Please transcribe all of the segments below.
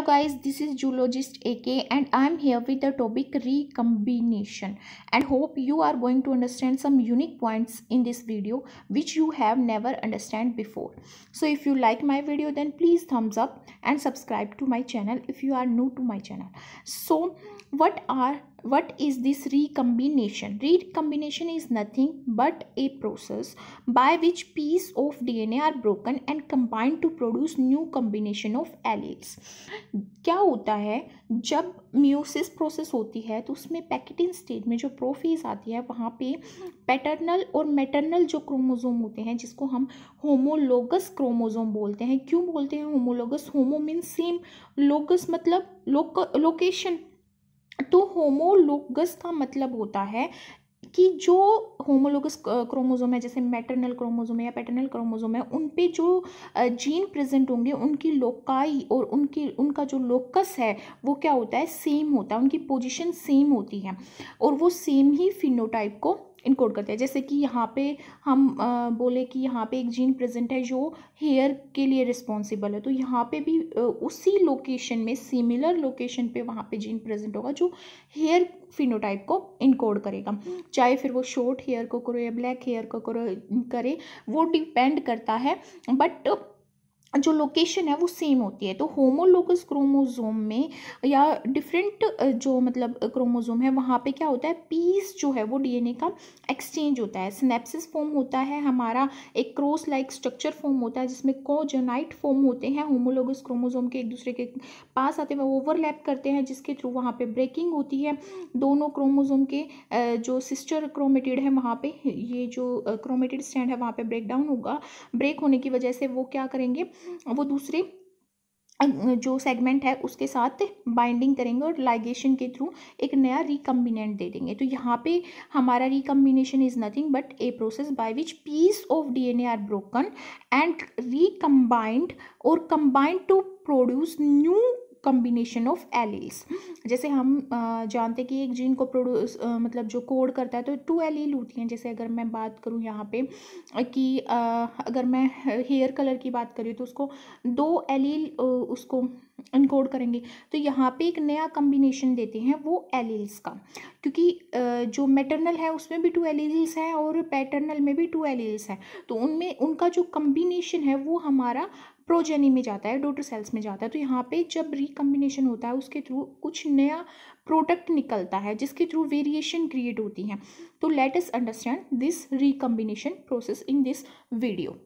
Hello guys, this is Zoologist AK and I am here with the topic recombination and hope you are going to understand some unique points in this video which you have never understand before. So if you like my video then please thumbs up and subscribe to my channel if you are new to my channel. So what are what is this recombination recombination is nothing but a process by which pieces of dna are broken and combined to produce new combination of alleles क्या होता है जब meiosis process होती है तो उसमें packeting stage में जो प्रोफेज आती है वहाँ पे पैटर्नल और मैटर्नल जो क्रोमोजोम होते हैं जिसको हम होमोलोगस क्रोमोजोम बोलते हैं क्यों बोलते हैं homologous homo mean same logos मतलब लोक लोकेशन तो होमोलोगस का मतलब होता है कि जो होमोलोगस क्रोमोजोम है जैसे मैटरनल क्रोमोजोम या पैटर्नल क्रोमोजोम है उन पे जो जीन प्रेजेंट होंगे उनकी लोकाई और उनकी उनका जो लोकस है वो क्या होता है सेम होता है उनकी पोजीशन सेम होती है और वो सेम ही फिनोटाइप को इनकोड करते हैं जैसे कि यहाँ पे हम आ, बोले कि यहाँ पे एक जीन प्रेजेंट है जो हेयर के लिए रिस्पॉन्सिबल है तो यहाँ पे भी उसी लोकेशन में सिमिलर लोकेशन पे वहाँ पे जीन प्रेजेंट होगा जो हेयर फिनोटाइप को इनकोड करेगा चाहे फिर वो शॉर्ट हेयर को करो या ब्लैक हेयर को करो करे वो डिपेंड करता है बट जो लोकेशन है वो सेम होती है तो होमोलोगस क्रोमोज़ोम में या डिफरेंट जो मतलब क्रोमोज़ोम है वहाँ पे क्या होता है पीस जो है वो डीएनए का एक्सचेंज होता है स्नेपसिस फॉर्म होता है हमारा एक क्रोस लाइक स्ट्रक्चर फॉर्म होता है जिसमें कोजेनाइट फॉर्म होते हैं होमोलोगस क्रोमोज़ोम के एक दूसरे के पास आते हैं ओवरलैप करते हैं जिसके थ्रू वहाँ पर ब्रेकिंग होती है दोनों क्रोमोज़ोम के जो सिस्टर क्रोमेटेड है वहाँ पर ये जो क्रोमेटेड स्टैंड है वहाँ पर ब्रेक डाउन होगा ब्रेक होने की वजह से वो क्या करेंगे वो दूसरे जो सेगमेंट है उसके साथ बाइंडिंग करेंगे और लाइगेशन के थ्रू एक नया रिकम्बिनेंट दे देंगे तो यहाँ पे हमारा recombination is nothing but a process by which piece of DNA are broken and recombined और combined to produce new combination of alleles जैसे हम जानते हैं कि एक जीन को प्रोड्यूस मतलब जो कोड करता है तो टू एलील होती हैं जैसे अगर मैं बात करूँ यहाँ पे कि अगर मैं हेयर कलर की बात करूँ तो उसको दो एलील उसको इनकोड करेंगे तो यहाँ पे एक नया कम्बिनेशन देते हैं वो एलील्स का क्योंकि जो मेटरनल है उसमें भी टू एलील्स हैं और पैटर्नल में भी टू एलील्स हैं तो उनमें उनका जो कम्बिनेशन है वो हमारा प्रोजेनी में जाता है डोटर सेल्स में जाता है तो यहाँ पे जब रिकम्बिनेशन होता है उसके थ्रू कुछ नया प्रोडक्ट निकलता है जिसके थ्रू वेरिएशन क्रिएट होती है तो let us understand this recombination process in this video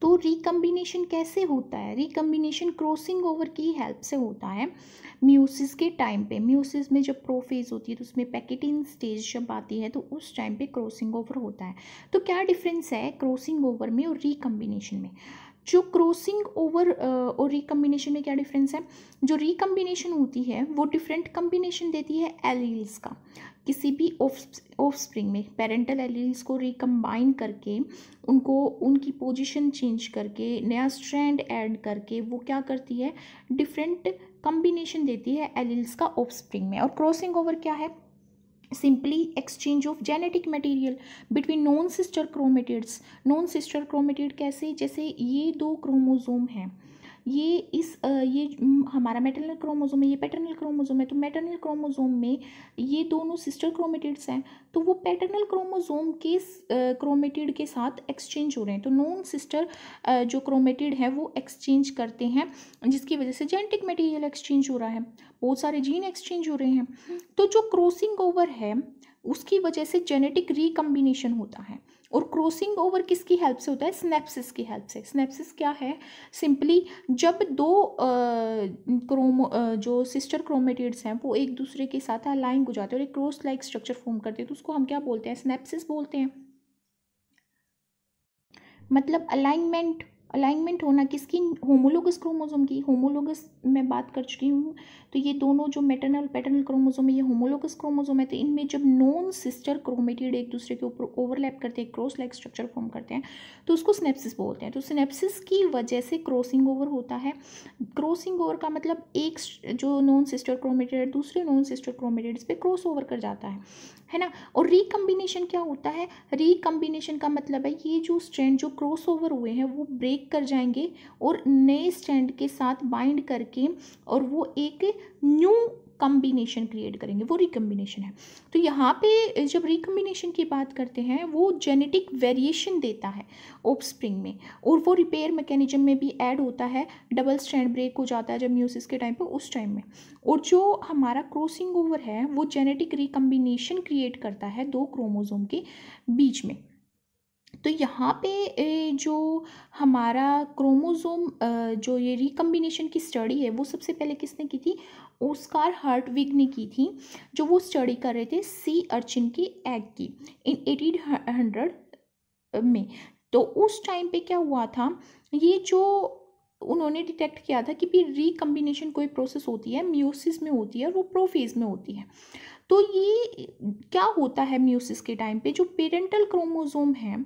तो रिकम्बिनेशन कैसे होता है रिकम्बिनेशन क्रॉसिंग ओवर की हेल्प से होता है म्यूसिस के टाइम पे म्यूसिस में जब प्रोफेज होती है तो उसमें पैकेटिंग स्टेज जब आती है तो उस टाइम पे क्रॉसिंग ओवर होता है तो क्या डिफरेंस है क्रॉसिंग ओवर में और रिकम्बिनेशन में जो क्रॉसिंग ओवर uh, और रिकम्बिनेशन में क्या डिफरेंस है जो रिकम्बिनेशन होती है वो डिफरेंट कम्बिनेशन देती है एलील्स का किसी भी ऑफ स्प्रिंग में पेरेंटल एलील्स को रिकम्बाइन करके उनको उनकी पोजीशन चेंज करके नया स्ट्रैंड ऐड करके वो क्या करती है डिफरेंट कम्बिनेशन देती है एलील्स का ऑफ स्प्रिंग में और क्रॉसिंग ओवर क्या है simply exchange of genetic material between non sister chromatids non sister chromatid कैसे जैसे ये दो क्रोमोज़ोम हैं ये इस ये हमारा मेटरनल क्रोमोजोम है ये पैटर्नल क्रोमोजोम है तो मेटरनल क्रोमोजोम में ये दोनों सिस्टर क्रोमेटिड्स हैं तो वो पैटर्नल क्रोमोजोम के क्रोमेटिड के साथ एक्सचेंज हो रहे हैं तो नॉन सिस्टर जो क्रोमेटिड है वो एक्सचेंज करते हैं जिसकी वजह से जेनेटिक मटेरियल एक्सचेंज हो रहा है बहुत सारे जीन एक्सचेंज हो रहे हैं तो जो क्रॉसिंग ओवर है उसकी वजह से जेनेटिक रिकम्बिनेशन होता है और क्रॉसिंग ओवर किसकी हेल्प से होता है स्नेप्सिस की हेल्प से स्नैप्सिस क्या है सिंपली जब दो क्रोमो जो सिस्टर क्रोमेटिड्स हैं वो एक दूसरे के साथ अलाइन हो जाते हैं और एक क्रॉस लाइक स्ट्रक्चर फॉर्म करते हैं तो उसको हम क्या बोलते हैं स्नैप्सिस बोलते हैं मतलब अलाइनमेंट अलाइनमेंट होना किसकी होमोलोगस क्रोमोजोम की होमोलोगस मैं बात कर चुकी हूँ तो ये दोनों जो मेटरनल पैटर्नल क्रोमोजोम है ये होमोलोगस क्रोमोजोम है तो इनमें जब नॉन सिस्टर क्रोमेटिड एक दूसरे के ऊपर ओवरलैप करते हैं क्रॉस लाइक स्ट्रक्चर फॉर्म करते हैं तो उसको स्नेप्सिस बोलते हैं तो स्नेप्सिस की वजह से क्रॉसिंग ओवर होता है क्रॉसिंग ओवर का मतलब एक जो नॉन सिस्टर क्रोमेटेड दूसरे नॉन सिस्टर क्रोमेटेड इस पर क्रॉस ओवर कर जाता है है ना और रिकम्बिनेशन क्या होता है रिकम्बिनेशन का मतलब है ये जो स्ट्रैंड जो क्रॉस ओवर हुए हैं वो ब्रेक कर जाएंगे और नए स्ट्रैंड के साथ बाइंड करके और वो एक न्यू कम्बिनेशन क्रिएट करेंगे वो रिकम्बिनेशन है तो यहाँ पे जब रिकम्बिनेशन की बात करते हैं वो जेनेटिक वेरिएशन देता है ओप स्प्रिंग में और वो रिपेयर मैकेनिज्म में भी ऐड होता है डबल स्टैंड ब्रेक हो जाता है जब म्यूसिस के टाइम पर उस टाइम में और जो हमारा क्रॉसिंग ओवर है वो जेनेटिक रिकम्बिनेशन क्रिएट करता है दो क्रोमोजोम के बीच में तो यहाँ पे जो हमारा क्रोमोज़ोम जो ये रिकम्बिनेशन की स्टडी है वो सबसे पहले किसने की थी ओस्कार हार्टविग ने की थी जो वो स्टडी कर रहे थे सी अर्चिन की एग की इन एटीन हंड्रेड में तो उस टाइम पे क्या हुआ था ये जो उन्होंने डिटेक्ट किया था कि भी रिकम्बिनेशन कोई प्रोसेस होती है म्यूसिस में होती है और वो प्रोफेज में होती है तो ये क्या होता है म्यूसिस के टाइम पे जो पेरेंटल क्रोमोजोम है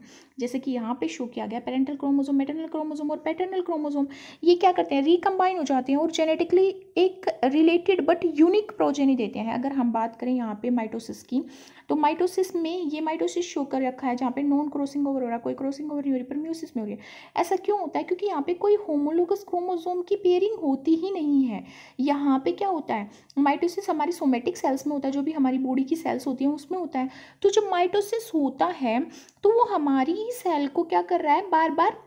जैसे कि यहाँ पे शो किया गया पेरेंटल क्रोमोजोम मेटरनल क्रोमोजोम और पैटर्नल क्रोमोजोम ये क्या करते हैं रिकम्बाइन हो जाते हैं और जेनेटिकली एक रिलेटेड बट यूनिक प्रोजेनी देते हैं अगर हम बात करें यहाँ पे माइटोसिस की तो माइटोसिस में ये माइटोसिस शो कर रखा है जहाँ पे नॉन क्रॉसिंग ओवर हो रहा है कोई क्रॉसिंग ओवर नहीं हो रही पर म्यूसिस में हो रही है ऐसा क्यों होता है क्योंकि यहाँ पे कोई होमोलोगस क्रोमोजोम की पेयरिंग होती ही नहीं है यहाँ पे क्या होता है माइटोसिस हमारी सोमेटिक सेल्स में होता है जो भी हमारी बॉडी की सेल्स होती हैं उसमें होता है तो जब माइटोसिस होता है तो वो हमारी ही सेल को क्या कर रहा है बार बार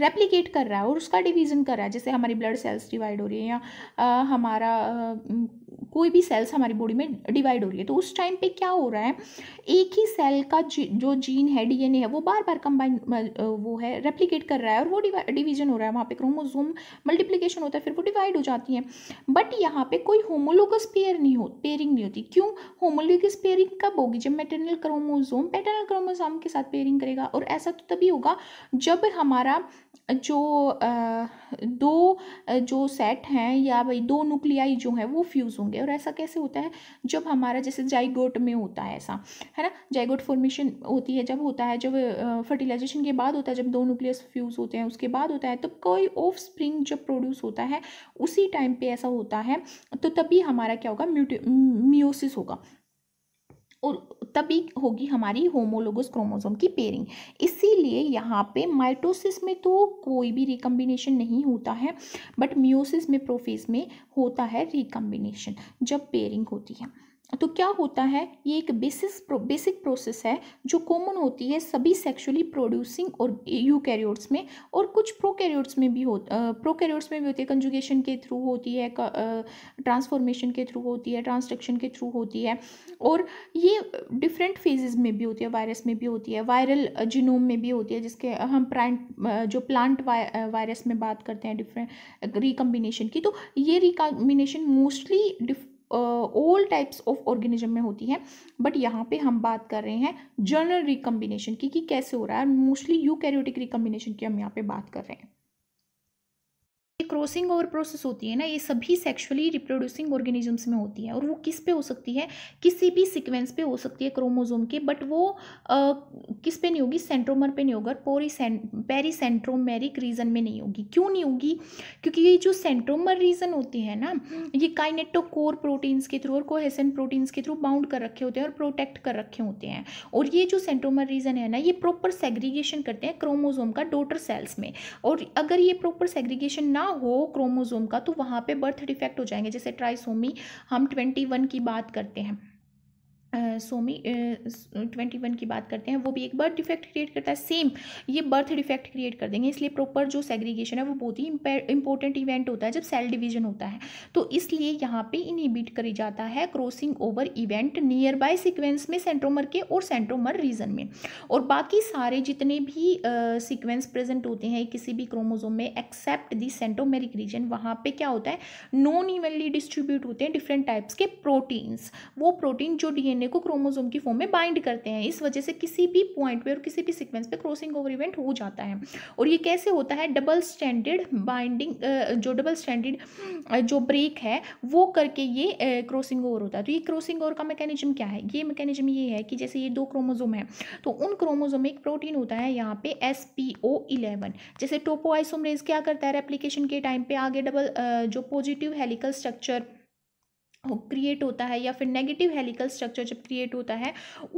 रेप्लिकेट uh, uh, कर रहा है और उसका डिवीज़न कर रहा है जैसे हमारी ब्लड सेल्स डिवाइड हो रही है या uh, हमारा कोई भी सेल्स हमारी बॉडी में डिवाइड हो रही है तो उस टाइम पे क्या हो रहा है एक ही सेल का जी, जो जीन है डीएनए है वो बार बार कंबाइन वो है रेप्लीकेट कर रहा है और वो डिवीजन हो रहा है वहाँ पे क्रोमोजोम मल्टीप्लीकेशन होता है फिर वो डिवाइड हो जाती हैं बट यहाँ पे कोई होमोलोगस पेयर नहीं हो पेयरिंग नहीं होती क्यों होमोलोगस पेयरिंग कब होगी जब मेटरनल क्रोमोजोम पेटरनल क्रोमोजोम के साथ पेयरिंग करेगा और ऐसा तो तभी होगा जब हमारा जो दो जो सेट हैं या भाई दो न्यूक्लियाई जो हैं वो फ्यूज़ होंगे और ऐसा कैसे होता है जब हमारा जैसे जाइगोट में होता है ऐसा है ना जाइगोट फॉर्मेशन होती है जब होता है जब फर्टिलाइजेशन के बाद होता है जब दो न्यूक्लियस फ्यूज़ होते हैं उसके बाद होता है तब कोई ऑफ स्प्रिंग जब प्रोड्यूस होता है उसी टाइम पर ऐसा होता है तो तभी हमारा क्या होगा म्यूट होगा और तभी होगी हमारी होमोलोगस क्रोमोसोम की पेयरिंग इसीलिए यहाँ पे माइटोसिस में तो कोई भी रिकम्बिनेशन नहीं होता है बट म्योसिस में प्रोफेज में होता है रिकम्बिनेशन जब पेयरिंग होती है तो क्या होता है ये एक बेसिस प्रो, बेसिक प्रोसेस है जो कॉमन होती है सभी सेक्सुअली प्रोड्यूसिंग और यू कैरियोर्स में और कुछ प्रो कैरियोर्स में भी हो प्रो कैरियोर्स में भी होती है कंजुगेशन के थ्रू होती है ट्रांसफॉर्मेशन के थ्रू होती है ट्रांसडक्शन के थ्रू होती है और ये डिफरेंट फेजेस में भी होती है वायरस में भी होती है वायरल जिनोम में भी होती है जिसके हम प्रांट जो प्लांट वायरस में बात करते हैं डिफरेंट रिकम्बिनेशन की तो ये recombination mostly all types of organism में होती है बट यहाँ पे हम बात कर रहे हैं जनरल रिकम्बिनेशन की कि कैसे हो रहा है मोस्टली कैरियोटिक रिकम्बिनेशन की हम यहाँ पे बात कर रहे हैं क्रॉसिंग ओवर प्रोसेस होती है ना ये सभी सेक्सुअली रिप्रोड्यूसिंग ऑर्गेनिजम्स में होती है और वो किस पे हो सकती है किसी भी सीक्वेंस पे हो सकती है क्रोमोजोम के बट वो आ, किस पे नहीं होगी सेंट्रोमर पे नहीं होगा पोरी सेंट्रोमेरिक रीजन में नहीं होगी क्यों नहीं होगी क्योंकि ये जो सेंट्रोमर रीजन होती है ना ये काइनेटोकोर प्रोटीन्स के थ्रू और कोहेसन प्रोटीन्स के थ्रू बाउंड कर रखे होते हैं और प्रोटेक्ट कर रखे होते हैं और ये जो सेंट्रोमर रीजन है ना ये प्रॉपर सेग्रीगेशन करते हैं क्रोमोजोम का डोटर सेल्स में और अगर ये प्रॉपर सेग्रीगेशन ना हो क्रोमोज़ोम का तो वहाँ पे बर्थ डिफेक्ट हो जाएंगे जैसे ट्राइसोमी हम ट्वेंटी वन की बात करते हैं सोमी ट्वेंटी वन की बात करते हैं वो भी एक बर्थ डिफेक्ट क्रिएट करता है सेम ये बर्थ डिफेक्ट क्रिएट कर देंगे इसलिए प्रॉपर जो सेग्रीगेशन है वो बहुत ही इंपॉर्टेंट इवेंट होता है जब सेल डिवीजन होता है तो इसलिए यहाँ पे इनहिबिट करी जाता है crossing over event near by sequence में सेंट्रोमर के और सेंट्रोमर रीजन में और बाकी सारे जितने भी सिक्वेंस uh, प्रेजेंट होते हैं किसी भी क्रोमोजोम में एक्सेप्ट दी सेंट्रोमेरिक रीजन वहाँ पर क्या होता है नॉन इवनली डिस्ट्रीब्यूट होते हैं डिफरेंट टाइप्स के प्रोटीन्स वो प्रोटीन जो डी डीएनए को क्रोमोसोम की फॉर्म में बाइंड करते हैं इस वजह से किसी भी पॉइंट पे और किसी भी सीक्वेंस पे क्रॉसिंग ओवर इवेंट हो जाता है और ये कैसे होता है डबल स्टैंडर्ड बाइंडिंग जो डबल स्टैंडर्ड जो ब्रेक है वो करके ये क्रॉसिंग ओवर होता है तो ये क्रॉसिंग ओवर का मैकेनिज्म क्या है ये मैकेनिज्म ये है कि जैसे ये दो क्रोमोजोम है तो उन क्रोमोजोम में एक प्रोटीन होता है यहाँ पे एस पी ओ इलेवन जैसे टोपोआइसोमरेज क्या करता है रेप्लीकेशन के टाइम पे आगे डबल जो पॉजिटिव हेलिकल स्ट्रक्चर क्रिएट होता है या फिर नेगेटिव हेलिकल स्ट्रक्चर जब क्रिएट होता है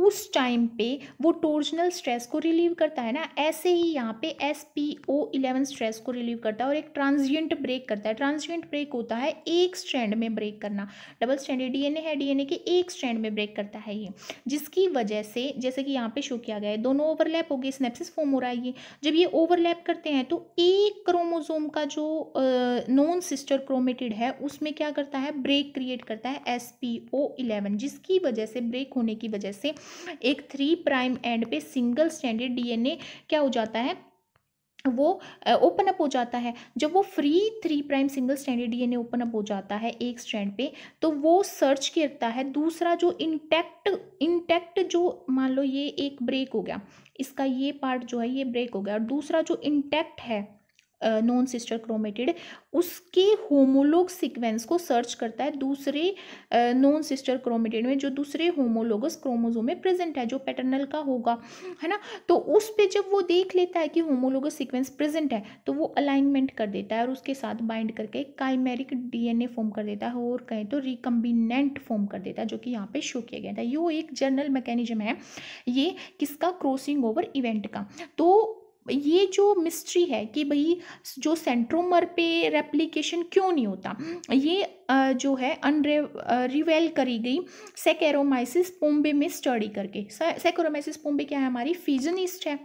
उस टाइम पे वो टोर्जनल स्ट्रेस को रिलीव करता है ना ऐसे ही यहाँ पे S P O eleven stress को रिलीव करता है और एक ट्रांजिएंट ब्रेक करता है ट्रांजिएंट ब्रेक होता है एक स्ट्रैंड में ब्रेक करना डबल स्ट्रैंडेड डीएनए है डीएनए के एक स्ट्रैंड में ब्रेक करता है ये जिसकी वजह से जैसे कि यहाँ पे शो किया गया है दोनों ओवरलैप हो गए स्नेप्सिस फॉर्म हो रहा है ये जब ये ओवरलैप करते हैं तो एक क्रोमोजोम का जो नॉन सिस्टर क्रोमेटेड है उसमें क्या करता है ब्रेक क्रिएट करता करता है एस पी ओ इलेवन जिसकी वजह से ब्रेक होने की वजह से एक थ्री प्राइम एंड पे सिंगल स्टैंडर्ड डीएनए क्या हो जाता है वो ओपन अप हो जाता है जब वो free three prime single standard DNA open up हो जाता है एक स्टैंड पे तो वो सर्च करता है दूसरा जो इंटैक्ट इंटैक्ट जो मान लो ये एक ब्रेक हो गया इसका ये पार्ट जो है ये ब्रेक हो गया और दूसरा जो इंटैक्ट है नॉन सिस्टर क्रोमेटिड उसके होमोलोग सीक्वेंस को सर्च करता है दूसरे नॉन सिस्टर क्रोमेटिड में जो दूसरे होमोलोगस क्रोमोजोम में प्रेजेंट है जो पैटर्नल का होगा है ना तो उस पर जब वो देख लेता है कि होमोलोगस सीक्वेंस प्रेजेंट है तो वो अलाइनमेंट कर देता है और उसके साथ बाइंड करके काइमेरिक डीएनए फॉर्म कर देता है और कहें तो रिकम्बिनेंट फॉर्म कर देता है जो कि यहाँ पर शो किया गया था यो एक जर्नल मैकेनिज्म है ये किसका क्रॉसिंग ओवर इवेंट का तो ये जो मिस्ट्री है कि भाई जो सेंट्रोमर पे रेप्लिकेशन क्यों नहीं होता ये जो है अनरे रिवेल करी गई सेकेरोमाइसिस पोम्बे में स्टडी करके सेकेरोमाइसिस पोम्बे क्या है हमारी फिजनिस्ट है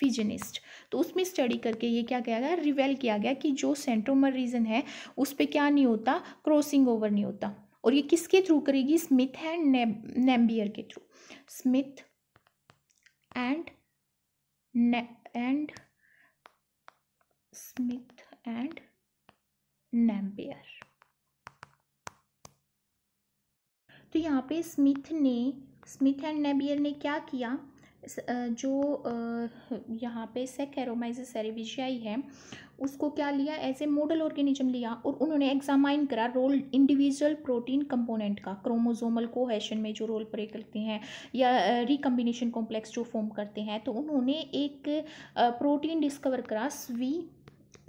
फिजनिस्ट तो उसमें स्टडी करके ये क्या किया गया रिवेल किया गया कि जो सेंट्रोमर रीजन है उस पर क्या नहीं होता क्रॉसिंग ओवर नहीं होता और ये किसके थ्रू करेगी स्मिथ एंड नेम्बियर के through Smith and and Smith and Nambiar तो यहाँ पे स्मिथ ने स्मिथ एंड नेबियर ने क्या किया जो यहाँ पे सेकेरोमाइज सेरेविजियाई है उसको क्या लिया एज ए मॉडल ऑर्गेनिज्म लिया और उन्होंने एग्जामाइन करा रोल इंडिविजुअल प्रोटीन कंपोनेंट का क्रोमोजोमल कोहेशन में जो रोल प्ले करते हैं या रिकम्बिनेशन कॉम्प्लेक्स जो फॉर्म करते हैं तो उन्होंने एक प्रोटीन डिस्कवर करा swi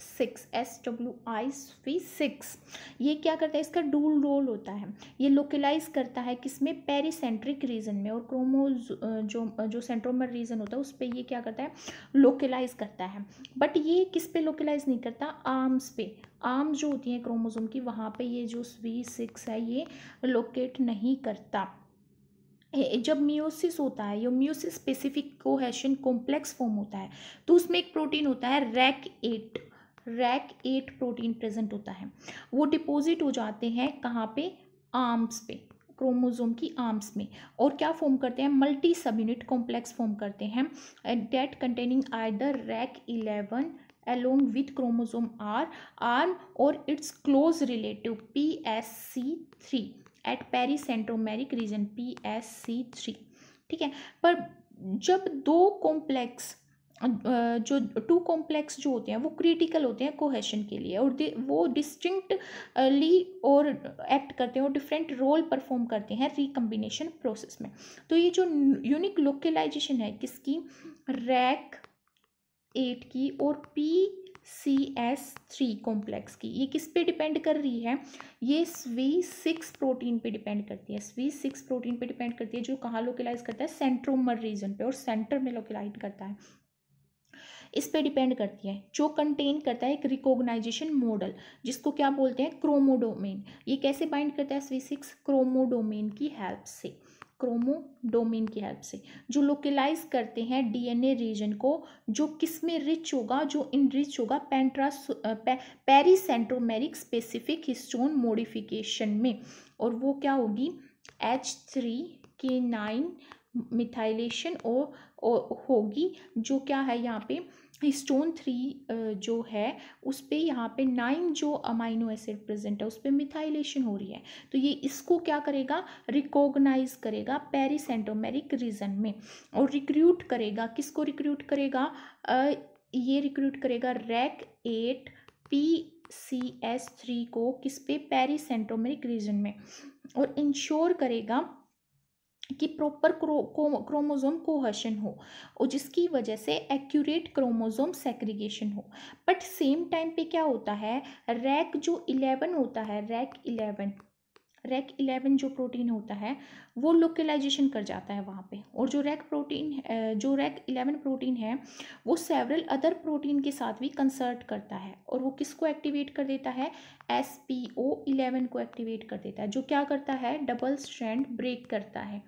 six S W I V six ये क्या करता है इसका डूल रोल होता है ये लोकलाइज करता है किसमें पेरीसेंट्रिक रीजन में और क्रोमो जो जो सेंट्रोमर रीजन होता है उस पर ये क्या करता है लोकलाइज करता है बट ये किस पे लोकलाइज नहीं करता आर्म्स पे आर्म्स जो होती हैं क्रोमोजोम की वहाँ पे ये जो वी सिक्स है ये लोकेट नहीं करता जब मियोसिस होता है या meiosis specific cohesion complex form होता है तो उसमें एक प्रोटीन होता है rec eight rec eight protein present होता है वो डिपॉजिट हो जाते हैं कहाँ पे आर्म्स पे क्रोमोजोम की आर्म्स में और क्या फॉर्म करते हैं मल्टी सब यूनिट कॉम्प्लेक्स फॉर्म करते हैं that containing either rec eleven along with chromosome are और close relative P S C three at pericentromeric region P S C three ठीक है पर जब दो कॉम्प्लेक्स जो टू कॉम्प्लेक्स जो होते हैं वो क्रिटिकल होते हैं कोहेशन के लिए और वो डिस्टिंक्टली और एक्ट करते हैं और डिफरेंट रोल परफॉर्म करते हैं रिकम्बिनेशन प्रोसेस में तो ये जो यूनिक लोकलाइजेशन है किसकी रैक एट की और P C S three complex की ये किस पे डिपेंड कर रही है ये स्वी सिक्स प्रोटीन पे डिपेंड करती है स्वी सिक्स प्रोटीन पे डिपेंड करती है जो कहाँ लोकेलाइज करता है सेंट्रोमर रीजन पे और सेंटर में लोकलाइज करता है इस पर डिपेंड करती है जो कंटेन करता है एक रिकॉग्नाइजेशन मॉडल जिसको क्या बोलते हैं क्रोमोडोमेन ये कैसे बाइंड करता है स्वी क्रोमोडोमेन की हेल्प से क्रोमोडोमेन की हेल्प से जो लोकलाइज करते हैं डीएनए रीजन को जो किस में रिच होगा जो इनरिच होगा पेंट्रास पेरीसेंट्रोमेरिक स्पेसिफिक हिस्टोन मोडिफिकेशन में और वो क्या होगी H three K nine methylation और होगी जो क्या है यहाँ पे स्टोन थ्री जो है उस पर यहाँ पे नाइन जो अमाइनो एसिड प्रेजेंट है उस पर मिथाइलेशन हो रही है तो ये इसको क्या करेगा रिकॉग्नाइज करेगा पेरिसेंटोमेरिक रीजन में और रिक्रूट करेगा किसको रिक्रूट करेगा ये रिक्रूट करेगा rec eight P C S three को किस पे पेरिसेंटोमेरिक रीजन में और इंश्योर करेगा कि प्रॉपर क्रोमोज़ोम कोहशन हो और जिसकी वजह से एक्यूरेट क्रोमोज़ोम सेग्रीगेशन हो बट सेम टाइम पे क्या होता है रैक जो इलेवन होता है रैक इलेवन रैक इलेवन जो प्रोटीन होता है वो लोकलाइजेशन कर जाता है वहाँ पे और जो रैक प्रोटीन जो रैक इलेवन प्रोटीन है वो सेवरल अदर प्रोटीन के साथ भी कंसर्ट करता है और वो किसको एक्टिवेट कर देता है एस पी ओ इलेवन को एक्टिवेट कर देता है जो क्या करता है डबल स्ट्रैंड ब्रेक करता है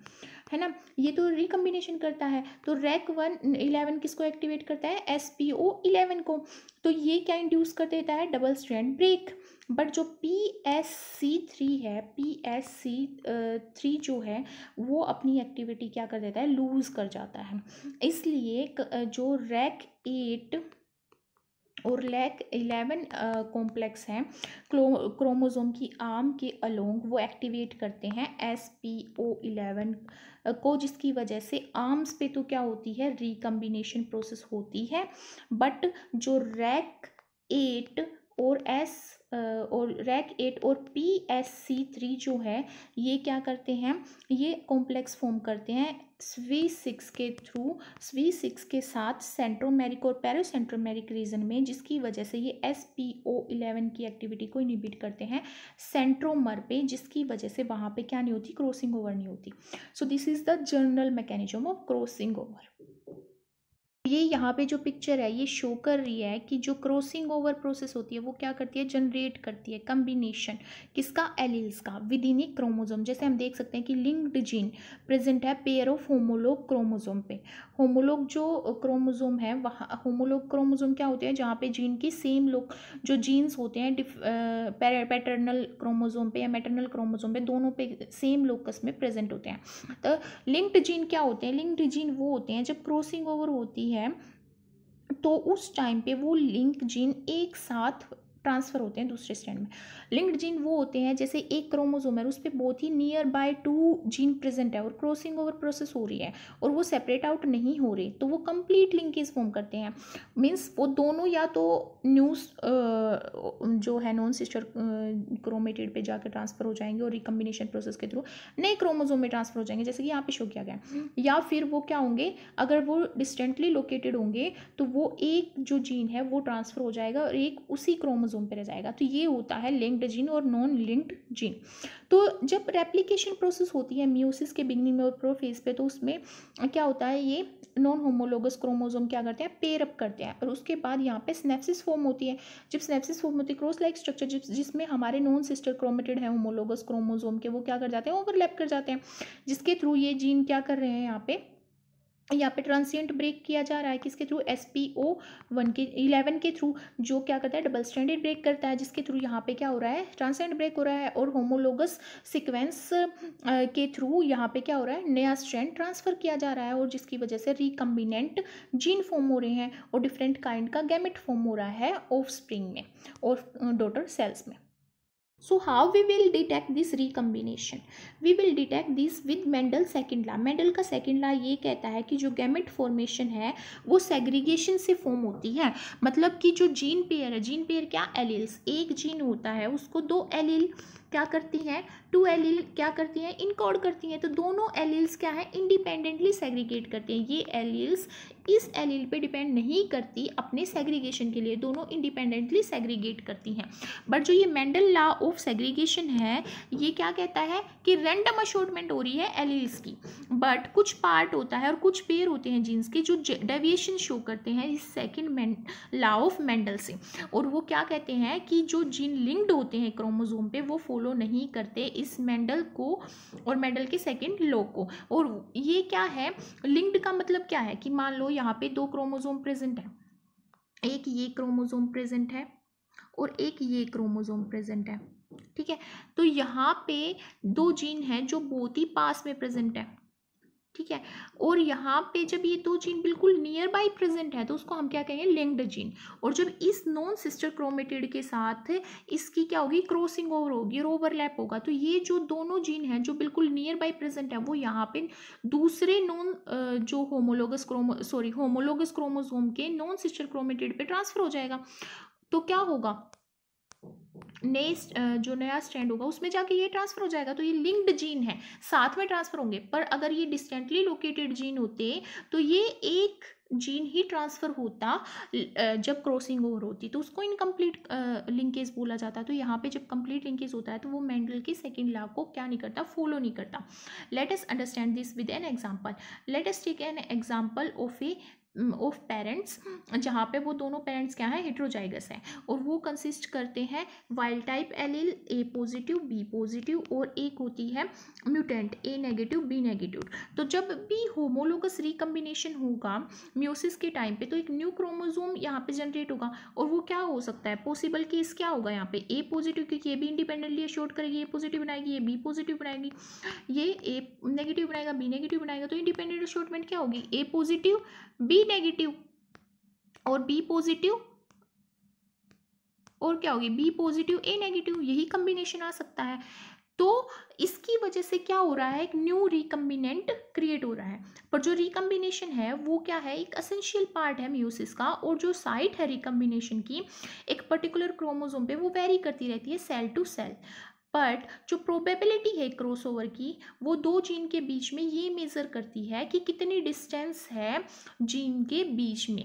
है ना ये तो रिकम्बिनेशन करता है तो रैक वन इलेवन किसको एक्टिवेट करता है एस पी ओ इलेवन को तो ये क्या इंड्यूस कर देता है डबल स्ट्रैंड ब्रेक बट जो पी एस सी थ्री है पी एस सी थ्री जो है वो अपनी एक्टिविटी क्या कर देता है लूज़ कर जाता है इसलिए जो रैक एट और लैक इलेवन कॉम्प्लेक्स हैं क्रोमोज़ोम की आर्म के अलोंग वो एक्टिवेट करते हैं एस पी ओ इलेवन को जिसकी वजह से आर्म्स पे तो क्या होती है रिकम्बिनेशन प्रोसेस होती है बट जो रैक एट और एस और रैक एट और पी एस सी थ्री जो है ये क्या करते हैं ये कॉम्प्लेक्स फॉर्म करते हैं स्वी सिक्स के थ्रू स्वी सिक्स के साथ सेंट्रोमेरिक और पैरोसेंट्रोमेरिक रीजन में जिसकी वजह से ये एस पी ओ इलेवन की एक्टिविटी को इनिबिट करते हैं सेंट्रोमर पे जिसकी वजह से वहाँ पे क्या नहीं होती क्रॉसिंग ओवर नहीं होती so this is the general mechanism of crossing over ये यहाँ पे जो पिक्चर है ये शो कर रही है कि जो क्रॉसिंग ओवर प्रोसेस होती है वो क्या करती है जनरेट करती है कम्बिनेशन किसका एलिल्स का विद इन क्रोमोजोम जैसे हम देख सकते हैं कि लिंक्ड जीन प्रेजेंट है पेयर ऑफ होमोलोग क्रोमोजोम पे होमोलोग जो क्रोमोजोम है वहाँ होमोलोग क्रोमोजोम क्या होते हैं जहाँ पे जीन की सेम लोग जो जीन्स होते हैं पैटर्नल क्रोमोजोम पे या मैटर्नल क्रोमोजोम पे दोनों पे सेम लोकस में प्रेजेंट होते हैं तो लिंक्ड जीन क्या होते हैं लिंक्ड जीन वो होते हैं जब क्रॉसिंग ओवर होती है है तो उस टाइम पे वो लिंक जीन एक साथ ट्रांसफ़र होते हैं दूसरे स्टैंड में लिंक्ड जीन वो होते हैं जैसे एक क्रोमोजोम है उस पर बहुत ही nearby two gene present है और क्रॉसिंग ओवर प्रोसेस हो रही है और वो सेपरेट आउट नहीं हो रहे तो वो कंप्लीट लिंकेज फॉर्म करते हैं मीन्स वो दोनों या तो न्यूज जो है नॉन सिस्टर क्रोमेटेड पे जाकर ट्रांसफ़र हो जाएंगे और रिकम्बिनेशन प्रोसेस के थ्रू नए क्रोमोजोम में ट्रांसफ़र हो जाएंगे जैसे कि यहाँ पे शो किया गया या फिर वो क्या होंगे अगर वो डिस्टेंटली लोकेटेड होंगे तो वो एक जो जीन है वो ट्रांसफ़र हो जाएगा और एक उसी क्रोमोजोम क्रोमोसोम पर रह जाएगा तो ये होता है लिंक्ड जीन और नॉन लिंक्ड जीन तो जब रेप्लीकेशन प्रोसेस होती है म्यूसिस के बिगनिंग में और प्रोफेज पे तो उसमें क्या होता है ये नॉन होमोलोगस क्रोमोजोम क्या करते हैं पेयर अप करते हैं और उसके बाद यहाँ पे स्नेप्सिस फॉर्म होती है जब स्नेप्सिस फॉर्म होती है क्रोस लाइक स्ट्रक्चर जिस जिसमें हमारे नॉन सिस्टर क्रोमेटेड है होमोलोगस क्रोमोजोम के वो क्या कर जाते हैं ओवरलैप कर जाते हैं जिसके थ्रू ये जीन क्या कर रहे हैं यहाँ पे यहाँ पे ट्रांसियंट ब्रेक किया जा रहा है किसके through S P O one के इलेवन के थ्रू जो क्या करता है डबल स्टैंडर्ड ब्रेक करता है जिसके थ्रू यहाँ पे क्या हो रहा है ट्रांसियंट ब्रेक हो रहा है और होमोलोगस सीक्वेंस के थ्रू यहाँ पे क्या हो रहा है नया स्ट्रैंड ट्रांसफ़र किया जा रहा है और जिसकी वजह से रिकम्बिनेंट जीन फॉर्म हो रहे हैं और डिफरेंट काइंड का गैमिट फॉर्म हो रहा है ऑफ स्प्रिंग में और डोटर सेल्स में So how we will detect this recombination? We will detect this with Mendel second law. Mendel का second law ये कहता है कि जो गैमेट फॉर्मेशन है वो सेग्रीगेशन से फॉर्म होती है मतलब कि जो जीन पेयर है जीन पेयर क्या एलील्स एक जीन होता है उसको दो एलील क्या करती हैं टू एलील क्या करती हैं इनकोड करती हैं तो दोनों एलील्स क्या है इंडिपेंडेंटली सेग्रीगेट करती हैं ये एलील्स इस एलील पे डिपेंड नहीं करती अपने सेग्रीगेशन के लिए दोनों इंडिपेंडेंटली सेग्रीगेट करती हैं बट जो ये मेंडल लॉ ऑफ सेग्रीगेशन है ये क्या कहता है कि रेंडम अशोटमेंट हो रही है एलील्स की बट कुछ पार्ट होता है और कुछ पेयर होते हैं जीन्स के जो डेविएशन शो करते हैं इस सेकेंड लॉ ऑफ मेंडल से और वो क्या कहते हैं कि जो जीन लिंक्ड होते हैं क्रोमोजोम पे वो फॉलो नहीं करते इस मेंडल को और मेंडल के सेकेंड लॉ को और ये क्या है लिंक्ड का मतलब क्या है कि मान लो यहाँ पे दो क्रोमोजोम प्रेजेंट है एक ये क्रोमोजोम प्रेजेंट है और एक ये क्रोमोजोम प्रेजेंट है ठीक है तो यहाँ पे दो जीन हैं जो बहुत ही पास में प्रेजेंट है ठीक है और यहाँ पे जब ये दो जीन बिल्कुल नियर बाई प्रेजेंट है तो उसको हम क्या कहेंगे लिंक्ड जीन और जब इस नॉन सिस्टर क्रोमेटेड के साथ इसकी क्या होगी क्रॉसिंग ओवर होगी और ओवरलैप होगा तो ये जो दोनों जीन हैं जो बिल्कुल नियर बाई प्रेजेंट है वो यहाँ पे दूसरे नॉन जो homologous chromo sorry homologous chromosome के नॉन सिस्टर क्रोमेटेड पे ट्रांसफर हो जाएगा तो क्या होगा नए जो नया स्टैंड होगा उसमें जाके ये ट्रांसफर हो जाएगा तो ये लिंक्ड जीन है साथ में ट्रांसफर होंगे पर अगर ये डिस्टेंटली लोकेटेड जीन होते तो ये एक जीन ही ट्रांसफ़र होता जब क्रॉसिंग ओवर होती तो उसको इनकम्प्लीट लिंकेज बोला जाता तो यहाँ पे जब कंप्लीट लिंकेज होता है तो वो मेंडल के सेकेंड लॉ को क्या नहीं करता फॉलो नहीं करता let us understand this with an example let us take an example of a of mm, parents जहाँ पे वो दोनों पेरेंट्स क्या है हेट्रोजाइगस हैं और वो कंसिस्ट करते हैं wild type L A positive B positive और एक होती है mutant A negative B negative तो जब भी होमोलोगस रिकम्बिनेशन होगा म्यूसिस के टाइम पे तो एक न्यू क्रोमोजोम यहाँ पे जनरेट होगा और वो क्या हो सकता है पॉसिबल केस क्या होगा यहाँ पे ए पॉजिटिव क्योंकि ये भी इंडिपेंडेंटली अशोर्ट करेगी ए पॉजिटिव बनाएगी ये बी पॉजिटिव बनाएगी ये ए नेगेटिव बनाएगा बी नेगेटिव बनाएगा तो इंडिपेंडेंट अशोर्टमेंट क्या होगी ए पॉजिटिव बी नेगेटिव और बी पॉजिटिव और क्या होगी बी पॉजिटिव ए नेगेटिव यही कम्बिनेशन आ सकता है तो इसकी वजह से क्या हो रहा है एक न्यू रिकम्बिनेंट क्रिएट हो रहा है पर जो रिकम्बिनेशन है वो क्या है एक असेंशियल पार्ट है म्यूसिस का और जो साइट है रिकम्बिनेशन की एक पर्टिकुलर क्रोमोजोम पे वो वेरी करती रहती है सेल टू सेल बट जो प्रोबेबिलिटी है क्रॉसओवर की वो दो जीन के बीच में ये मेज़र करती है कि कितनी डिस्टेंस है जीन के बीच में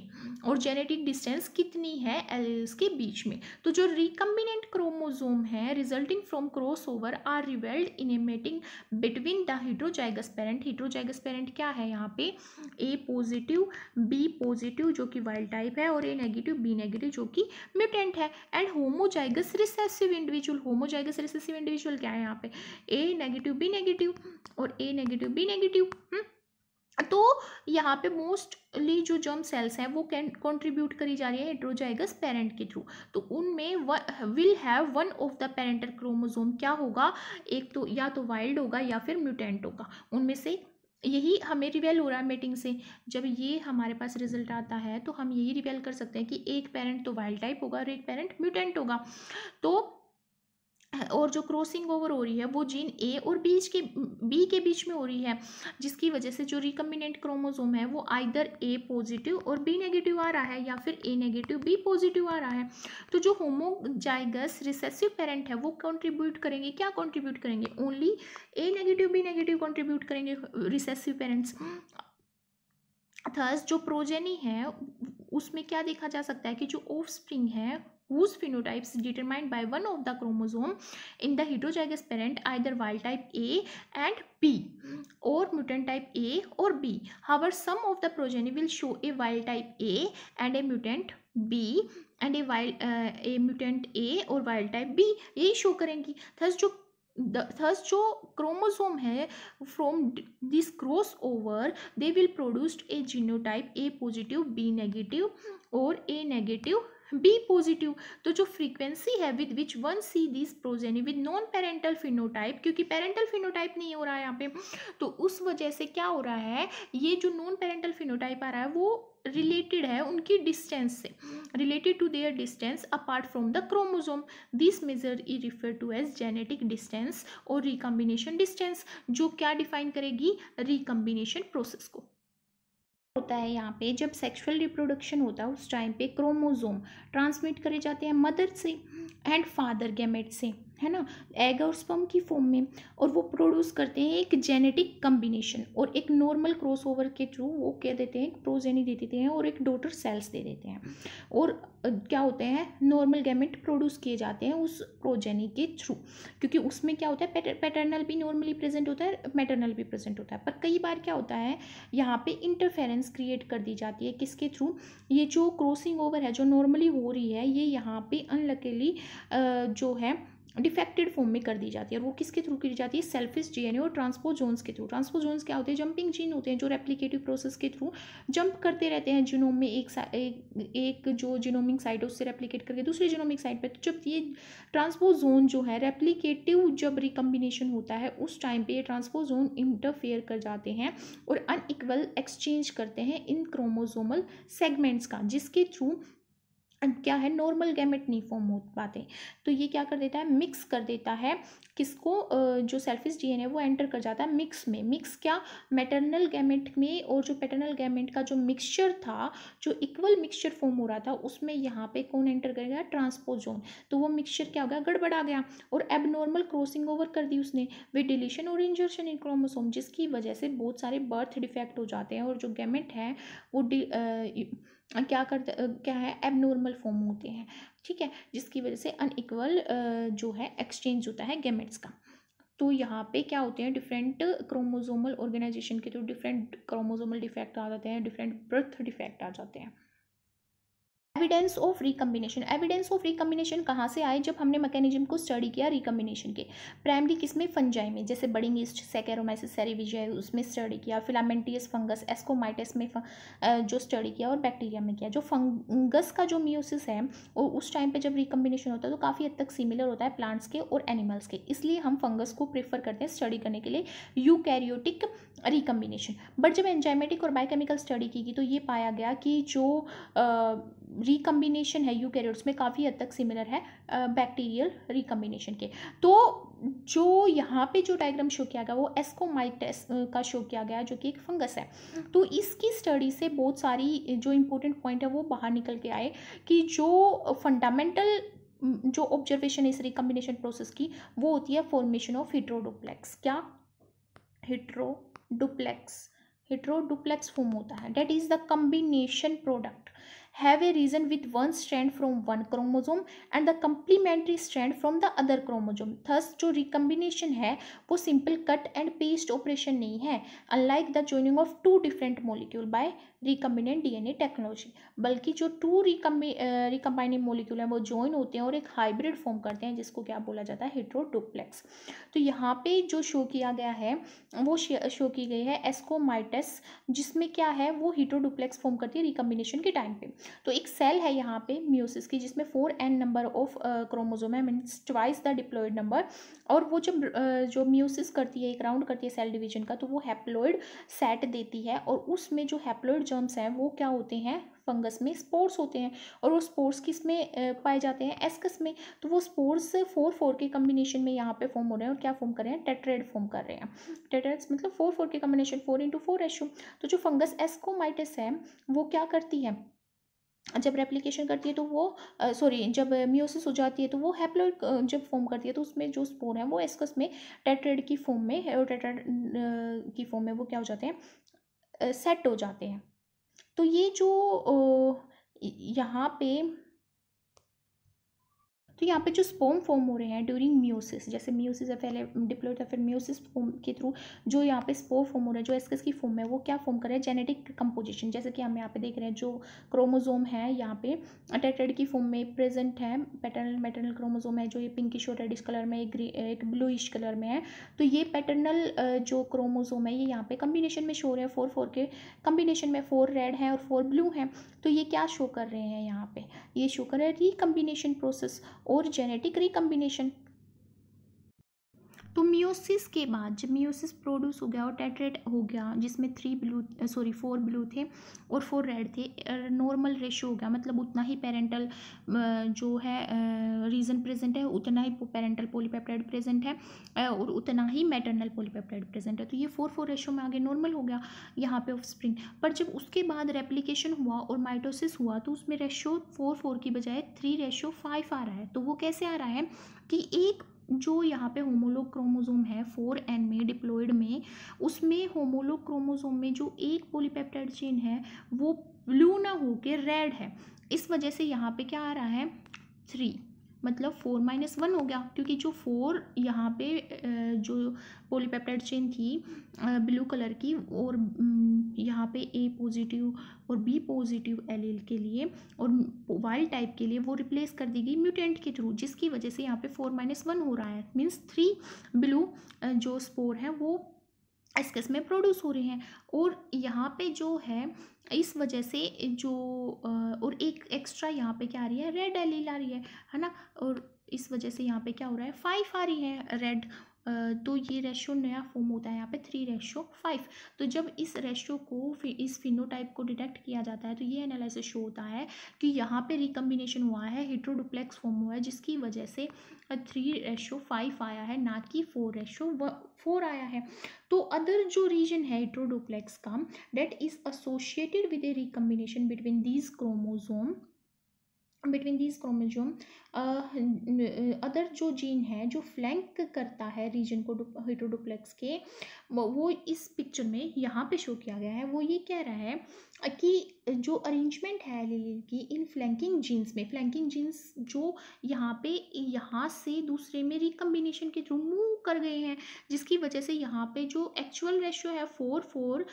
और जेनेटिक डिस्टेंस कितनी है एलेल्स के बीच में तो जो रिकम्बिनेंट क्रोमोजोम है resulting from cross over are revealed in a mating between the heterozygous parent heterozygous parent क्या है यहाँ पे ए पॉजिटिव बी पॉजिटिव जो कि वाइल्ड टाइप है और ए नेगेटिव बी नेगेटिव जो कि म्यूटेंट है and homozygous recessive individual homozygous recessive individual क्या है यहाँ पे ए नेगेटिव बी नेगेटिव और ए नेगेटिव बी नेगेटिव तो यहाँ पे मोस्टली जो जर्म सेल्स हैं वो कैन कॉन्ट्रीब्यूट करी जा रही है हेट्रोजाइगस पेरेंट के थ्रू तो उनमें will have one of the parental chromosome क्या होगा एक तो या तो वाइल्ड होगा या फिर म्यूटेंट होगा उनमें से यही हमें रिवेल हो रहा है मेटिंग से जब ये हमारे पास रिजल्ट आता है तो हम यही रिवेल कर सकते हैं कि एक पेरेंट तो वाइल्ड टाइप होगा और एक पेरेंट म्यूटेंट होगा तो और जो क्रॉसिंग ओवर हो रही है वो जीन ए और बीच के बी के बीच में हो रही है जिसकी वजह से जो रिकम्बिनेंट क्रोमोजोम है वो आइदर ए पॉजिटिव और बी नेगेटिव आ रहा है या फिर ए नेगेटिव बी पॉजिटिव आ रहा है तो जो होमोजाइगस रिसेसिव पेरेंट है वो कंट्रीब्यूट करेंगे क्या कंट्रीब्यूट करेंगे only A negative B negative contribute करेंगे रिसेसिव पेरेंट्स थर्स जो प्रोजेनी है उसमें क्या देखा जा सकता है कि जो ऑफ स्प्रिंग है whose phenotype is determined by one of the chromosome in the heterozygous parent either wild type A and B or mutant type A or B. However, some of the progeny will show a wild type A and a mutant B and a wild uh, a mutant A or wild type B यही show करेंगी thus जो थर्स जो chromosome है from this cross over they will produced a genotype A positive B negative और A negative B positive तो जो frequency है with which one see this progeny with non parental phenotype क्योंकि parental phenotype नहीं हो रहा है यहाँ पे तो उस वजह से क्या हो रहा है ये जो नॉन पेरेंटल फिनोटाइप आ रहा है वो रिलेटेड है उनकी डिस्टेंस से related to their distance apart from the chromosome this measure we refer to as genetic distance और रिकम्बिनेशन डिस्टेंस जो क्या डिफाइन करेगी रिकम्बिनेशन प्रोसेस को होता है यहाँ पे जब सेक्सुअल रिप्रोडक्शन होता है उस टाइम पे क्रोमोजोम ट्रांसमिट करे जाते हैं मदर से एंड फादर गैमेट से है ना एग और स्पम की फॉर्म में और वो प्रोड्यूस करते हैं एक जेनेटिक कम्बिनेशन और एक नॉर्मल क्रॉस ओवर के थ्रू वो क्या देते हैं प्रोजेनी दे देते हैं और एक डोटर सेल्स दे देते हैं और क्या होते हैं नॉर्मल गैमेट प्रोड्यूस किए जाते हैं उस प्रोजेनी के थ्रू क्योंकि उसमें क्या होता है पैटर्नल भी नॉर्मली प्रेजेंट होता है मैटरनल भी प्रेजेंट होता है पर कई बार क्या होता है यहाँ पे इंटरफेरेंस क्रिएट कर दी जाती है किसके थ्रू ये जो क्रॉसिंग ओवर है जो नॉर्मली हो रही है ये यहाँ पे अनलकेली जो है डिफेक्टेड फॉर्म में कर दी जाती है और वो किसके थ्रू की जाती है सेल्फिस एन ए और जोन्स के थ्रू ट्रांसपो जोन्स क्या होते हैं जंपिंग जीन होते हैं जो रेप्लीकेटिव प्रोसेस के थ्रू जंप करते रहते हैं जिनोम में एक एक, एक जो जिनोमिक साइट है उससे रेप्लीकेट करके दूसरे जिनोमिक साइट पर तो जब ये जोन जो है रेप्लीकेटिव जब रिकम्बिनेशन होता है उस टाइम पर ये जोन इंटरफेयर कर जाते हैं और अनइक्वल एक्सचेंज करते हैं इन क्रोमोजोमल सेगमेंट्स का जिसके थ्रू क्या है नॉर्मल गैमेट नहीं फॉर्म हो पाते तो ये क्या कर देता है मिक्स कर देता है किसको जो सेल्फिश डीएनए वो एंटर कर जाता है मिक्स में मिक्स क्या मैटरनल गैमेट में और जो पैटर्नल गैमेट का जो मिक्सचर था जो इक्वल मिक्सचर फॉर्म हो रहा था उसमें यहाँ पे कौन एंटर कर गया ट्रांसपोजोन तो वो मिक्सचर क्या हो गया गड़बड़ा गया और एबनॉर्मल क्रॉसिंग ओवर कर दी उसने वे डिलीशन और इंजर्शन इन क्रोमोसोम जिसकी वजह से बहुत सारे बर्थ डिफेक्ट हो जाते हैं और जो गैमेट है वो क्या करते क्या है एबनॉर्मल फॉर्म होते हैं ठीक है जिसकी वजह से अनइक्वल जो है एक्सचेंज होता है गेमेट्स का तो यहाँ पे क्या होते हैं डिफरेंट क्रोमोजोमल ऑर्गेनाइजेशन के थ्रू डिफरेंट क्रोमोजोमल डिफेक्ट आ जाते हैं डिफरेंट बर्थ डिफेक्ट आ जाते हैं evidence of recombination evidence of recombination कहाँ से आए जब हमने मैकेनिज्म को स्टडी किया रिकम्बिनेशन के प्राइमरी किसमें फंजाई में जैसे बडिंग ईस्ट सेकेरोमाइसिस सेरिविजाई उसमें स्टडी किया फिलामेंटियस फंगस एस्कोमाइटिस में जो स्टडी किया और बैक्टीरिया में किया जो फंगस का जो मियोसिस है और उस टाइम पर जब रिकम्बिनेशन होता है तो काफ़ी हद तक सिमिलर होता है प्लांट्स के और एनिमल्स के इसलिए हम फंगस को प्रेफर करते हैं स्टडी करने के लिए यूकैरियोटिक रिकम्बिनेशन बट जब एंजाइमेटिक और बायोकेमिकल स्टडी की गई तो ये पाया गया कि जो रिकम्बिनेशन है यूकैरियोट्स में काफ़ी हद तक सिमिलर है बैक्टीरियल रिकम्बिनेशन के तो जो यहाँ पे जो डायग्राम शो किया गया वो एस्कोमाइटस का शो किया गया जो कि एक फंगस है तो इसकी स्टडी से बहुत सारी जो इम्पोर्टेंट पॉइंट है वो बाहर निकल के आए कि जो फंडामेंटल जो ऑब्जर्वेशन है इस रिकम्बिनेशन प्रोसेस की वो होती है फॉर्मेशन ऑफ हिट्रोडुप्लेक्स क्या हिट्रोडुप्लेक्स हिट्रोडुप्लेक्स फॉर्म होता है that is the combination product have a region with one strand from one chromosome and the complementary strand from the other chromosome thus जो recombination है वो simple cut and paste operation नहीं है unlike the joining of two different molecule by recombinant DNA technology बल्कि जो to रिकम्बी रिकम्बाइनिंग molecule हैं वो join होते हैं और एक हाइब्रिड फॉर्म करते हैं जिसको क्या बोला जाता है हेट्रोडुप्लेक्स तो यहाँ पे जो शो किया गया है वो शो की गई है एस्कोमाइटस जिसमें क्या है वो हीट्रोडुप्लेक्स फॉर्म करती है रिकम्बिनेशन के टाइम पर तो एक सेल है यहाँ पे म्यूसिस की जिसमें four N number of chromosome है means twice the diploid number और वो जब जो म्यूसिस करती है एक राउंड करती है सेल डिवीजन का तो वो हैप्लोइड सेट देती है और उसमें जो हैप्लोइड जर्म्स हैं वो क्या होते हैं फंगस में स्पोर्स होते हैं और वो स्पोर्स किस में पाए जाते हैं एस्कस में तो वो स्पोर्स फोर फोर के कम्बिनेशन में यहाँ पे फॉर्म हो रहे हैं और क्या फॉर्म कर रहे हैं टेट्रेड फॉर्म कर रहे हैं टेट्रेड्स मतलब फोर फोर के कम्बिनेशन फोर इंटू फोर एशू तो जो फंगस एस्कोमाइटिस है वो क्या करती है जब रेप्लिकेशन करती है तो वो सॉरी जब म्योसिस हो जाती है तो वो हैप्लोइड जब फॉर्म करती है तो उसमें जो स्पोर है वो एस्कस में टेट्रेड की फॉर्म में टेट्रेड की फॉर्म में वो क्या हो जाते हैं सेट हो जाते हैं तो ये जो यहाँ पे तो यहाँ पे जो स्पोम फॉर्म हो रहे हैं ड्यूरिंग म्यूसिस जैसे म्यूसिस या पहले डिप्लोइड या फिर म्यूसिस फॉर्म के थ्रू जो यहाँ पे स्पोर फॉर्म हो रहा है जो एसकेस की फॉर्म है वो क्या फॉर्म कर रहा है जेनेटिक कंपोजिशन जैसे कि हम यहाँ पे देख रहे हैं जो क्रोमोजोम है यहाँ पे टेटेड की फॉर्म में प्रेजेंट है पैटर्नल मेटर्नल क्रोमोजोम है जो ये पिंकिश और रेडिश कलर में एक एक ब्लूइश कलर में है तो ये पैटर्नल जो क्रोमोजोम है ये यहाँ पे कम्बिनेशन में शो रहे हैं फोर फोर के कम्बिनेशन में फोर रेड है और फोर ब्लू है तो ये क्या शो कर रहे हैं यहाँ पे ये शो कर रहे हैं रिकम्बिनेशन प्रोसेस और जेनेटिक रिकम्बिनेशन तो मियोसिस के बाद जब मियोसिस प्रोड्यूस हो गया और टेट्रेट हो गया जिसमें three blue sorry four blue थे और फोर रेड थे नॉर्मल रेशो हो गया मतलब उतना ही पेरेंटल जो है रीज़न प्रेजेंट है उतना ही पेरेंटल पोलीपेप्टाइड प्रेजेंट है और उतना ही मेटरनल पोलीपेप्टाइड प्रेजेंट है तो ये फोर फोर रेशो में आगे नॉर्मल हो गया यहाँ पे ऑफ स्प्रिंग पर जब उसके बाद रेप्लीकेशन हुआ और माइटोसिस हुआ तो उसमें रेशो फोर फोर की बजाय थ्री रेशो फाइव आ रहा है तो वो कैसे आ रहा है कि एक जो यहाँ पे होमोलोग क्रोमोजोम है फोर एन में डिप्लोइड में उसमें होमोलोग क्रोमोजोम में जो एक पोलीपेप्टाइड चेन है वो ब्लू ना होके रेड है इस वजह से यहाँ पे क्या आ रहा है थ्री मतलब फोर माइनस वन हो गया क्योंकि जो फोर यहाँ पे जो पोलीपेप्टाइड चेन थी ब्लू कलर की और यहाँ पे ए पॉजिटिव और बी पॉजिटिव एलील के लिए और वाइल्ड टाइप के लिए वो रिप्लेस कर दी गई म्यूटेंट के थ्रू जिसकी वजह से यहाँ पे फोर माइनस वन हो रहा है मीन्स थ्री ब्लू जो स्पोर है वो एक्सकेस में प्रोड्यूस हो रहे हैं और यहाँ पे जो है इस वजह से जो और एक एक्स्ट्रा यहाँ पे क्या आ रही है रेड एलील आ रही है है ना और इस वजह से यहाँ पे क्या हो रहा है फाइव आ रही है रेड तो ये रेशो नया फॉर्म होता है यहाँ पे थ्री रेशो फाइव तो जब इस रेशो को इस फिनोटाइप को डिटेक्ट किया जाता है तो ये एनालिसिस शो होता है कि यहाँ पे रिकम्बिनेशन हुआ है हिट्रोडुप्लेक्स फॉर्म हुआ है जिसकी वजह से थ्री रेशो फाइव आया है ना कि फोर रेशो फोर आया है तो अदर जो रीजन है हिट्रोडुप्लेक्स का that is associated with a recombination between these chromosome between these chromosome other जो जीन है जो फ्लैंक करता है रीजन को हिटोडुप्लेक्स के वो इस पिक्चर में यहाँ पे शो किया गया है वो ये कह रहा है कि जो अरेंजमेंट है लिली की इन फ्लैंकिंग जीन्स में फ्लैंकिंग जीन्स जो यहाँ पे यहाँ से दूसरे में रिकम्बिनेशन के थ्रू मूव कर गए हैं जिसकी वजह से यहाँ पे जो एक्चुअल रेशो है फोर फोर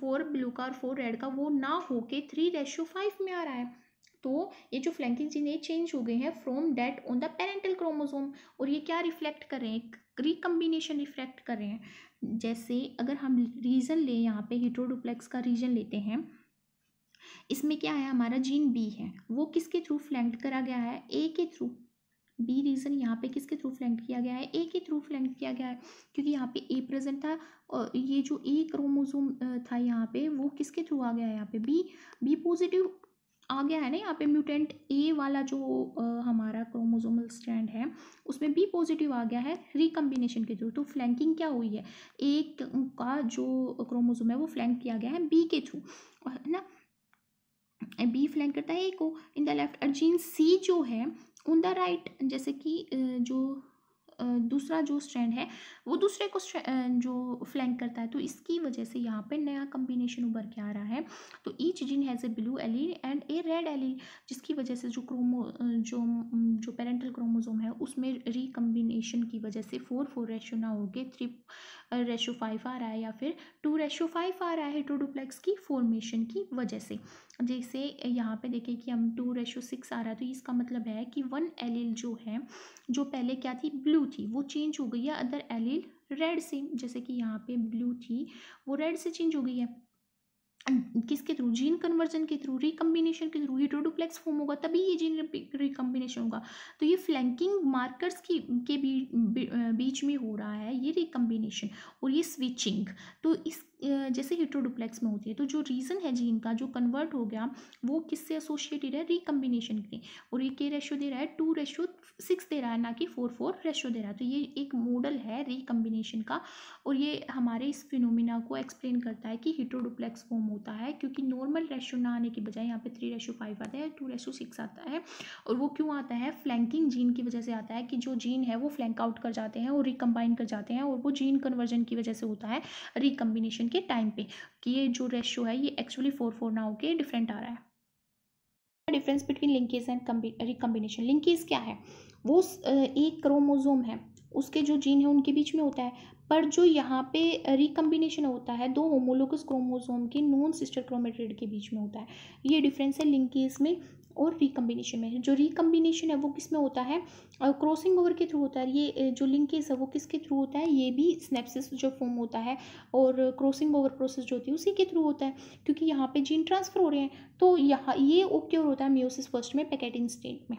फोर ब्लू का और फोर रेड का वो ना होके थ्री रेशो फाइव में आ रहा है तो ये जो फ्लैंकिंग जीन ये चेंज हो गए हैं from that on the parental chromosome और ये क्या रिफ्लेक्ट कर रहे हैं रिकम्बिनेशन रिफ्लेक्ट कर रहे हैं जैसे अगर हम रीजन ले यहाँ पे हिट्रोडुप्लेक्स का रीजन लेते हैं इसमें क्या है हमारा जीन बी है वो किसके थ्रू फ्लैंक्ड करा गया है ए के थ्रू बी रीज़न यहाँ पे किसके थ्रू फ्लैंक्ड किया गया है ए के थ्रू फ्लैंक्ड किया गया है क्योंकि यहाँ पे ए प्रेजेंट था और ये जो ए क्रोमोसोम था यहाँ पे वो किसके थ्रू आ गया है यहाँ पे बी बी पॉजिटिव आ गया है ना यहाँ पे म्यूटेंट ए वाला जो आ, हमारा क्रोमोजोमल स्टैंड है उसमें बी पॉजिटिव आ गया है रिकम्बिनेशन के थ्रू तो फ्लैंकिंग क्या हुई है एक का जो क्रोमोजोम है वो फ्लैंक किया गया है बी के थ्रू है ना बी फ्लैंक करता है ए को इन द लेफ्ट और जीन सी जो है ऑन द राइट जैसे कि जो दूसरा जो स्ट्रैंड है वो दूसरे को जो फ्लैंक करता है तो इसकी वजह से यहाँ पे नया कम्बिनेशन उभर के आ रहा है तो each gene has a blue allele and a red allele जिसकी वजह से जो क्रोमो जो जो पेरेंटल क्रोमोजोम है उसमें रिकम्बिनेशन की वजह से फोर फोर रेशो ना हो गए थ्री रेशो फाइव आ रहा है या फिर टू रेशो फाइव आ रहा है हेट्रोडोप्लेक्स की फॉर्मेशन की वजह से जैसे यहाँ पे देखें कि हम टू रेशो सिक्स आ रहा है तो इसका मतलब है कि वन एलिल जो है जो पहले क्या थी ब्लू थी वो चेंज हो गई है अदर एलिल ऑयल रेड से जैसे कि यहाँ पे ब्लू थी वो रेड से चेंज हो गई है किसके थ्रू जीन कन्वर्जन के थ्रू रिकम्बिनेशन के थ्रू हिट्रोडुप्लेक्स फॉर्म होगा तभी ये जीन रिकम्बिनेशन होगा तो ये फ्लैंकिंग मार्कर्स की के बीच में हो रहा है ये रिकम्बिनेशन और ये स्विचिंग तो इस जैसे हेट्रोडुप्लेक्स में होती है तो जो रीज़न है जीन का जो कन्वर्ट हो गया वो किससे एसोशिएटेड है रिकम्बिनेशन के और ये के रेशो दे रहा है टू रेशो सिक्स दे रहा है ना कि फोर फोर रेशो दे रहा है तो ये एक मॉडल है रिकम्बिनेशन का और ये हमारे इस फिनोमिना को एक्सप्लेन करता है कि हिट्रोडुप्लेक्स फॉर्म होता है क्योंकि नॉर्मल रेशो ना आने के बजाय यहाँ पर थ्री रेशो फाइव आता है टू रेशो सिक्स आता है और वो क्यों आता है फ्लैंकिंग जीन की वजह से आता है कि जो जीन है वो फ्लैंक आउट कर जाते हैं और रिकम्बाइन कर जाते हैं और वो जीन कन्वर्जन की वजह से होता है रिकम्बिनेशन के टाइम पे कि ये जो रेशियो है ये एक्चुअली फोर फोर ना होके डिफरेंट आ रहा है difference between linkage and recombination linkage क्या है वो एक क्रोमोजोम है उसके जो जीन है उनके बीच में होता है पर जो यहाँ पे रिकम्बिनेशन होता है दो होमोलोकस क्रोमोजोम के नॉन सिस्टर क्रोमेटेड के बीच में होता है ये डिफरेंस है लिंकेज में और रिकम्बिनेशन में जो रिकम्बिनेशन है वो किस में होता है और क्रॉसिंग ओवर के थ्रू होता है ये जो लिंकेज है वो किसके थ्रू होता है ये भी स्नेपसिस जो फॉर्म होता है और क्रॉसिंग ओवर प्रोसेस जो होती है उसी के थ्रू होता है क्योंकि यहाँ पे जीन ट्रांसफ़र हो रहे हैं तो यहाँ ये ओक्योर होता है म्योसिस फर्स्ट में पैकेटिंग स्टेट में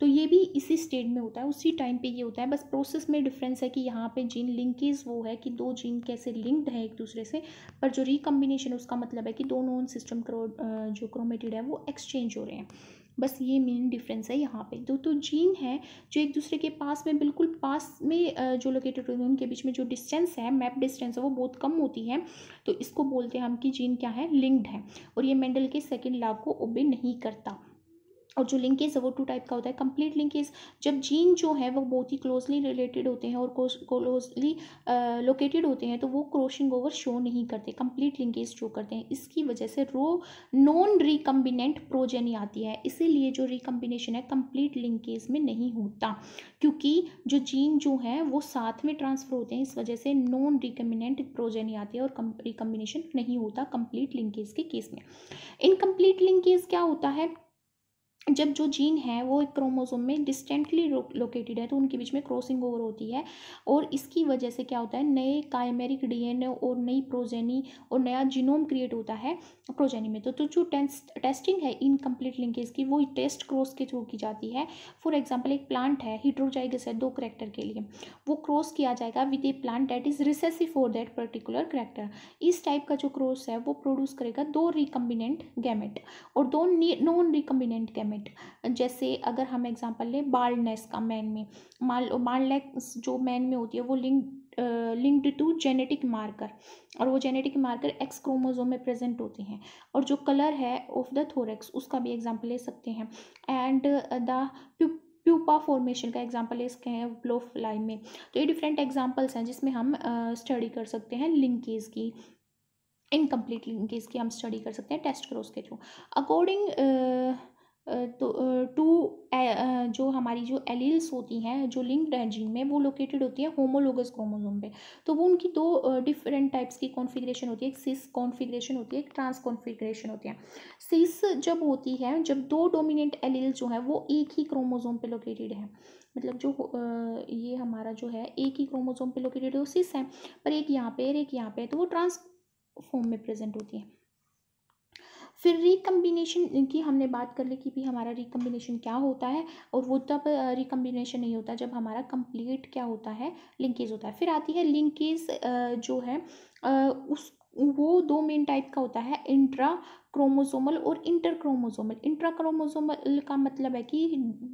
तो ये भी इसी स्टेट में होता है उसी टाइम पर ये होता है बस प्रोसेस में डिफरेंस है कि यहाँ पर जीन लिंकेज वो है कि दो जीन कैसे लिंक्ड है एक दूसरे से पर जो रिकम्बिनेशन है उसका मतलब है कि दोनों सिस्टम जो क्रोमेटेड है वो एक्सचेंज हो रहे हैं बस ये मेन डिफरेंस है यहाँ पे दो तो जीन है जो एक दूसरे के पास में बिल्कुल पास में जो लोकेटेड होते हैं उनके बीच में जो डिस्टेंस है मैप डिस्टेंस है वो बहुत कम होती है तो इसको बोलते हैं हम कि जीन क्या है लिंक्ड है और ये मेंडल के सेकेंड लाभ को ओबे नहीं करता और जो लिंकेज है वो टू टाइप का होता है कंप्लीट लिंकेज जब जीन जो है वो बहुत ही क्लोजली रिलेटेड होते हैं और क्लोजली लोकेटेड होते हैं तो वो क्रोशिंग ओवर शो नहीं करते कंप्लीट लिंकेज शो करते हैं इसकी वजह से रो नॉन रिकम्बिनेंट प्रोजेनी आती है इसीलिए जो रिकम्बिनेशन है कंप्लीट लिंकेज में नहीं होता क्योंकि जो जीन जो है वो साथ में ट्रांसफ़र होते हैं इस वजह से नॉन रिकम्बिनेंट प्रोजेनी आती है और रिकम्बिनेशन नहीं होता कंप्लीट लिंकेज के केस में इनकम्प्लीट लिंकेज क्या होता है जब जो जीन है वो एक क्रोमोसोम में डिस्टेंटली लोकेटेड है तो उनके बीच में क्रॉसिंग ओवर होती है और इसकी वजह से क्या होता है नए कायमेरिक डीएनए और नई प्रोजेनी और नया जीनोम क्रिएट होता है प्रोजेनी में तो, तो जो टेस्ट टेस्टिंग है इनकम्प्लीट लिंकेज की वो टेस्ट क्रॉस के थ्रू की जाती है फॉर एग्जाम्पल एक प्लांट है हिड्रोजाइगस है दो करेक्टर के लिए वो क्रॉस किया जाएगा with a plant that is recessive for that particular character इस टाइप का जो क्रॉस है वो प्रोड्यूस करेगा दो रिकम्बिनेंट गैमेट और दो नॉन रिकम्बिनेंट गैमेट क्लाइमेट जैसे अगर हम एग्जांपल लें बाल्डनेस का मैन में माल लो बाल्डनेस जो मैन में होती है वो link linked to genetic marker और वो जेनेटिक मार्कर एक्स क्रोमोजोम में प्रेजेंट होते हैं और जो कलर है ऑफ द थोरेक्स उसका भी एग्जाम्पल ले सकते हैं एंड द प्यूपा फॉर्मेशन का एग्जाम्पल एग्जांपल इसके हैं ब्लो फ्लाई में तो ये डिफरेंट एग्जाम्पल्स हैं जिसमें हम स्टडी uh, कर सकते हैं लिंकेज की इनकम्प्लीट लिंकेज की हम स्टडी कर सकते हैं टेस्ट क्रोस के थ्रू अकॉर्डिंग uh, तो टू जो हमारी जो एलील्स होती हैं जो लिंक हैं जीन में वो लोकेटेड होती है होमोलोगस क्रोमोजोम पे तो वो उनकी दो डिफरेंट टाइप्स की कॉन्फ़िगरेशन होती है एक सिस कॉन्फ़िगरेशन होती है एक ट्रांस कॉन्फ़िगरेशन होती है सिस जब होती है जब दो डोमिनेंट एलील जो है वो एक ही क्रोमोजोम पे लोकेटेड है मतलब जो ये हमारा जो है एक ही क्रोमोजोम पे लोकेटेड वो सिस है पर एक यहाँ पे और एक यहाँ पर तो वो ट्रांस फॉर्म में प्रेजेंट होती है फिर रिकम्बिनेशन की हमने बात कर ली कि भी हमारा रिकम्बिनेशन क्या होता है और वो तब रिकम्बिनेशन नहीं होता जब हमारा कंप्लीट क्या होता है लिंकेज होता है फिर आती है लिंकेज जो है उस वो दो मेन टाइप का होता है इंट्रा क्रोमोसोमल और इंटर क्रोमोसोमल इंट्रा क्रोमोसोमल का मतलब है कि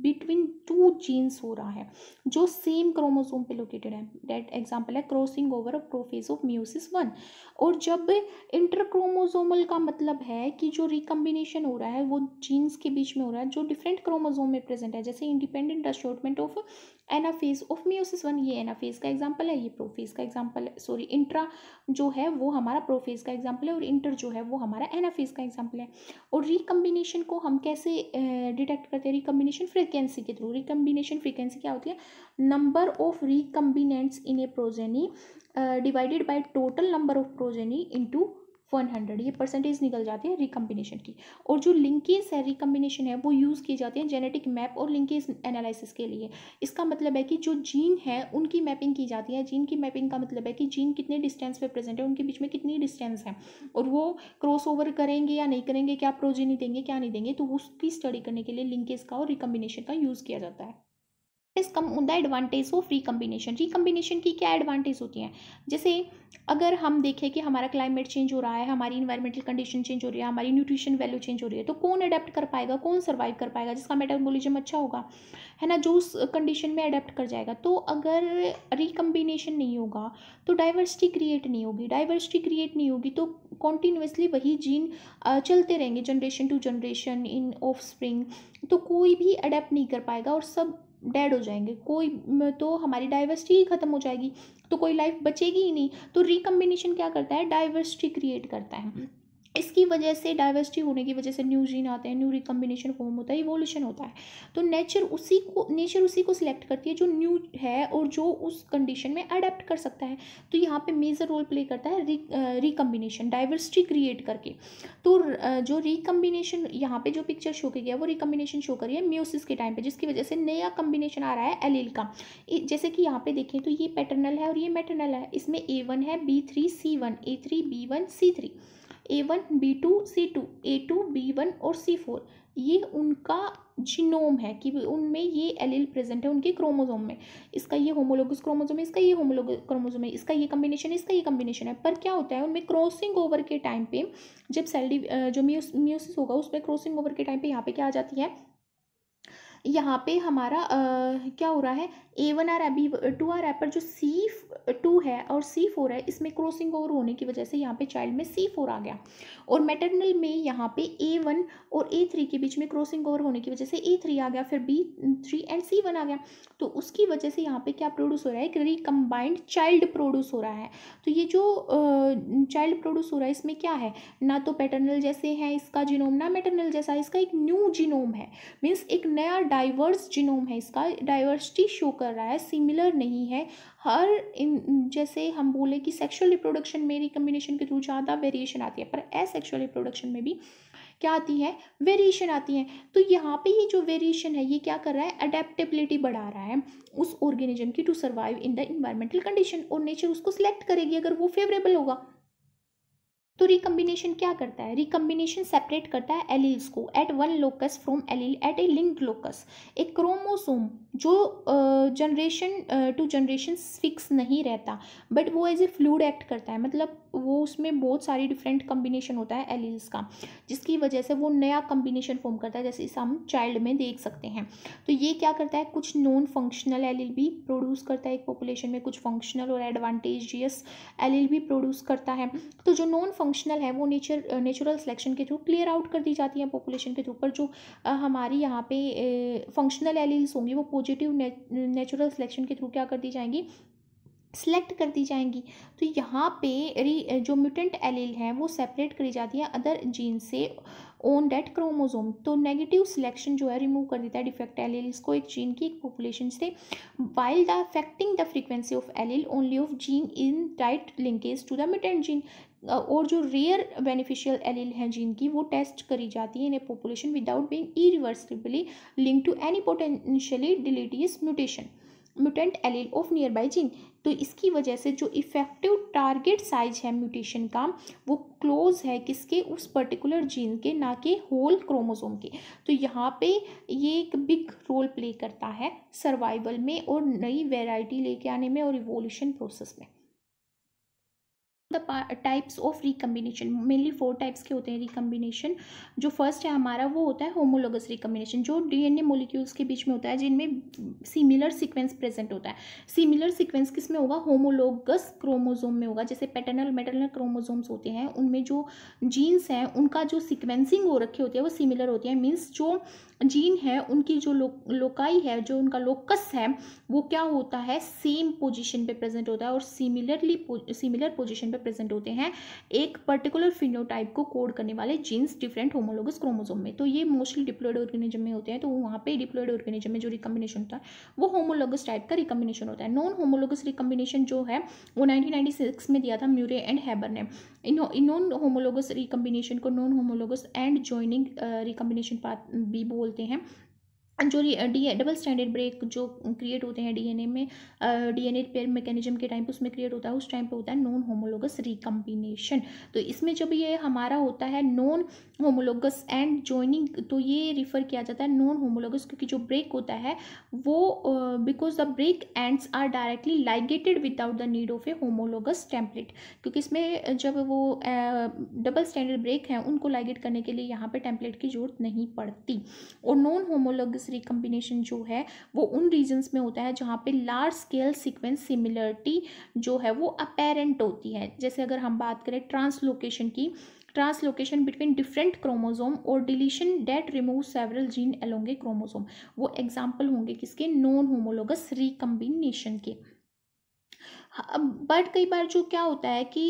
बिटवीन टू जीन्स हो रहा है जो सेम क्रोमोसोम पे लोकेटेड है डेट एग्जाम्पल है crossing over of prophase of meiosis one और जब इंटर क्रोमोसोमल का मतलब है कि जो रिकम्बिनेशन हो रहा है वो जीन्स के बीच में हो रहा है जो डिफरेंट क्रोमोजोम में प्रेजेंट है जैसे independent assortment of anaphase of meiosis one ये एनाफेज का एग्जाम्पल है ये प्रोफेज का एग्जाम्पल है सॉरी इंट्रा जो है वो हमारा प्रोफेज का एग्जाम्पल है और इंटर जो है वो हमारा एनाफेज का एग्जाम्पल है और रिकम्बिनेशन को हम कैसे डिटेक्ट करते हैं रिकम्बिनेशन फ्रिक्वेंसी के थ्रू रिकम्बिनेशन फ्रिक्वेंसी क्या होती है number of recombinants in a progeny divided by total number of progeny into one hundred ये परसेंटेज निकल जाते हैं रिकम्बिनेशन की और जो लिंकेज है रिकम्बिनेशन है वो यूज़ किए जाते हैं जेनेटिक मैप और लिंकेज एनालिसिस के लिए इसका मतलब है कि जो जीन है उनकी मैपिंग की जाती है जीन की मैपिंग का मतलब है कि जीन कितने डिस्टेंस पे प्रेजेंट है उनके बीच में कितनी डिस्टेंस है और वो क्रॉस ओवर करेंगे या नहीं करेंगे क्या प्रोजेनी देंगे क्या नहीं देंगे तो उसकी स्टडी करने के लिए लिंकेज का और रिकम्बिनेशन का यूज़ किया जाता है is come on the advantage of recombination recombination की क्या एडवांटेज होती हैं जैसे अगर हम देखें कि हमारा क्लाइमेट चेंज हो रहा है हमारी इन्वायरमेंटल कंडीशन चेंज हो रही है हमारी न्यूट्रिशन वैल्यू चेंज हो रही है तो कौन अडेप्ट कर पाएगा कौन सर्वाइव कर पाएगा जिसका मेटाबोलिज्म अच्छा होगा है ना जो उस कंडीशन में अडेप्ट कर जाएगा तो अगर रिकम्बिनेशन नहीं होगा तो डाइवर्सिटी क्रिएट नहीं होगी डाइवर्सिटी क्रिएट नहीं होगी तो कॉन्टीन्यूसली वही जीन चलते रहेंगे generation to generation in offspring तो कोई भी अडेप्ट नहीं कर पाएगा और सब डेड हो जाएंगे कोई तो हमारी डाइवर्सिटी ही ख़त्म हो जाएगी तो कोई लाइफ बचेगी ही नहीं तो रिकम्बिनेशन क्या करता है डाइवर्सिटी क्रिएट करता है इसकी वजह से डाइवर्सिटी होने की वजह से न्यू जीन आते हैं न्यू रिकम्बिनेशन फॉर्म होता है इवोल्यूशन होता है तो नेचर उसी को नेचर उसी को सिलेक्ट करती है जो न्यू है और जो उस कंडीशन में अडेप्ट कर सकता है तो यहाँ पे मेजर रोल प्ले करता है रिकम्बिनेशन डाइवर्सिटी क्रिएट करके तो जो रिकम्बिनेशन यहाँ पे जो पिक्चर शो की गया वो रिकम्बिनेशन शो करी है म्यूसिस के टाइम पर जिसकी वजह से नया कम्बिनेशन आ रहा है एलिल का जैसे कि यहाँ पर देखें तो ये पैटर्नल है और ये मेटर्नल है इसमें ए वन है B three C one A three B one C three A one B two C two A two B one और सी फोर ये उनका जीनोम है कि उनमें ये एल प्रेजेंट है उनके क्रोमोजोम में इसका ये होमोलोगस क्रोमोजोम है इसका ये होमोलोग क्रोमोजोम है इसका ये कम्बिनेशन है इसका ये कम्बिनेशन है पर क्या होता है उनमें क्रॉसिंग ओवर के टाइम पे जब सेल जो म्यूस म्यूसिस होगा उसमें क्रॉसिंग ओवर के टाइम पे यहाँ पे क्या आ जाती है यहाँ पे हमारा आ, क्या हो रहा है A one or AB two or एपर जो सी टू है और सी फोर है इसमें क्रॉसिंग ओवर होने की वजह से यहाँ पे चाइल्ड में सी फोर आ गया और मेटरनल में यहाँ पे ए वन और ए थ्री के बीच में क्रॉसिंग ओवर होने की वजह से ए थ्री आ गया फिर B three and C one आ गया तो उसकी वजह से यहाँ पे क्या प्रोड्यूस हो रहा है रिकम्बाइंड चाइल्ड प्रोड्यूस हो रहा है तो ये जो चाइल्ड प्रोड्यूस हो रहा है इसमें क्या है ना तो पैटर्नल जैसे है इसका जिनोम ना मेटरनल जैसा इसका एक न्यू जीनोम है मीन्स एक नया डाइवर्स जिनोम है इसका डाइवर्सिटी शो कर रहा है सिमिलर नहीं है हर इन जैसे हम बोले कि सेक्सुअल रिप्रोडक्शन में रिकम्बिनेशन के थ्रू ज़्यादा वेरिएशन आती है पर एसेक्सुअल रिप्रोडक्शन में भी क्या आती है वेरिएशन आती है तो यहाँ पे ये जो वेरिएशन है ये क्या कर रहा है अडेप्टेबिलिटी बढ़ा रहा है उस ऑर्गेनिज्म की to survive in the environmental condition और नेचर उसको सिलेक्ट करेगी अगर वो फेवरेबल होगा तो रिकम्बिनेशन क्या करता है रिकम्बिनेशन सेपरेट करता है एलील्स को at one locus from allele at a link locus एक क्रोमोसोम जो जनरेशन टू जनरेशन फिक्स नहीं रहता बट वो एज ए फ्लूड एक्ट करता है मतलब वो उसमें बहुत सारी डिफरेंट कम्बिनेशन होता है एलील्स का जिसकी वजह से वो नया कम्बिनेशन फॉर्म करता है जैसे इसे हम चाइल्ड में देख सकते हैं तो ये क्या करता है कुछ नॉन फंक्शनल एलील भी प्रोड्यूस करता है एक पॉपुलेशन में कुछ फंक्शनल और एडवांटेजियस एलील भी प्रोड्यूस करता है तो जो नॉन फंक्शनल है वो नेचर नेचुरल सिलेक्शन के थ्रू क्लियर आउट कर दी जाती है पॉपुलेशन के थ्रू पर जो हमारी यहाँ पे फंक्शनल एलील्स होंगी वो पॉजिटिव नेचुरल सिलेक्शन के थ्रू क्या कर दी जाएंगी सेलेक्ट कर दी जाएंगी तो यहाँ पे री जो म्यूटेंट एलील है वो सेपरेट करी जाती है अदर जीन से ओन डेट क्रोमोजोम तो नेगेटिव सिलेक्शन जो है रिमूव कर देता है डिफेक्ट एलील्स को एक जीन की एक पॉपुलेशन से while the affecting the frequency of allele only of gene in tight linkage to the mutant gene और जो रेयर बेनिफिशियल एलील हैं जीन की वो टेस्ट करी जाती है in a population without being irreversibly link to any potentially deleterious mutation mutant allele of nearby gene तो इसकी वजह से जो इफ़ेक्टिव टारगेट साइज है म्यूटेशन का वो क्लोज है किसके उस पर्टिकुलर जीन के ना कि होल क्रोमोसोम के तो यहाँ पे ये एक बिग रोल प्ले करता है सर्वाइवल में और नई वेराइटी लेके आने में और इवोल्यूशन प्रोसेस में the types of recombination mainly four types के होते हैं रिकम्बिनेशन जो फर्स्ट है हमारा वो होता है होमोलोगस रिकम्बिनेशन जो डीएनए मॉलिक्यूल्स के बीच में होता है जिनमें सिमिलर सीक्वेंस प्रेजेंट होता है सिमिलर सीक्वेंस किस में होगा होमोलोगस क्रोमोजोम में होगा जैसे पैटर्नल मेटर्नल क्रोमोजोम्स होते हैं उनमें जो जीन्स हैं उनका जो सिक्वेंसिंग हो रखे होते हैं वो सिमिलर होते हैं मीन्स जो जीन है उनकी जो लो, लोकाई है जो उनका लोकस है वो क्या होता है सेम पोजीशन पे प्रेजेंट होता है और सिमिलरली सिमिलर पोजीशन पे प्रेजेंट होते हैं एक पर्टिकुलर फिनोटाइप को कोड करने वाले जीन्स डिफरेंट होमोलोगस क्रोमोजोम में तो ये मोस्टली डिप्लोइड ऑर्गेनिजम में होते हैं तो वहाँ पे डिप्लोइड ऑर्गेनिजम में जो रिकम्बिनेशन होता है वो होमोलोगस टाइप का रिकम्बिनेशन होता है नॉन होमोलोगस रिकम्बिनेशन जो है वो नाइनटीन में दिया था म्यूरे एंड हैबर ने इन नॉन होमोलोगस रिकम्बिनेशन को non homologous end joining recombination path भी बोल बोलते हैं जो डी डबल स्टैंडर्ड ब्रेक जो क्रिएट होते हैं डीएनए में डीएनए रिपेयर मैकेनिज्म के टाइम पे उसमें क्रिएट होता है उस टाइम पे होता है नॉन होमोलोगस रिकम्बिनेशन तो इसमें जब ये हमारा होता है नॉन होमोलोगस एंड ज्वाइनिंग तो ये रिफ़र किया जाता है नॉन होमोलोगस क्योंकि जो ब्रेक होता है वो because the break ends are directly ligated without the need of a homologous template क्योंकि इसमें जब वो डबल स्टैंडर्ड ब्रेक हैं उनको लाइगेट करने के लिए यहाँ पर टेम्पलेट की जरूरत नहीं पड़ती और नॉन होमोलोगस दूसरी कम्बिनेशन जो है वो उन रीजन्स में होता है जहाँ पे लार्ज स्केल सीक्वेंस सिमिलरिटी जो है वो अपेरेंट होती है जैसे अगर हम बात करें ट्रांसलोकेशन की ट्रांसलोकेशन बिटवीन डिफरेंट क्रोमोजोम और deletion that remove several gene along chromosome वो एग्जाम्पल होंगे किसके नॉन होमोलोगस रिकम्बिनेशन के बट कई बार जो क्या होता है कि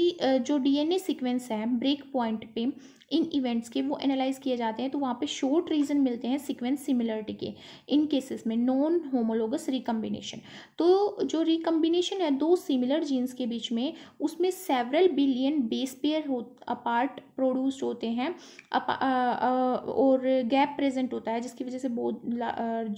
जो डीएनए सीक्वेंस है ब्रेक पॉइंट पे इन इवेंट्स के वो एनालाइज किए जाते हैं तो वहाँ पे शॉर्ट रीज़न मिलते हैं सीक्वेंस सिमिलरिटी के इन केसेस में नॉन होमोलोगस रिकम्बिनेशन तो जो रिकम्बिनेशन है दो सिमिलर जीन्स के बीच में उसमें सेवरल बिलियन बेस पेयर हो अपार्ट प्रोड्यूस्ड होते हैं अप, आ, आ, और गैप प्रेजेंट होता है जिसकी वजह से बहुत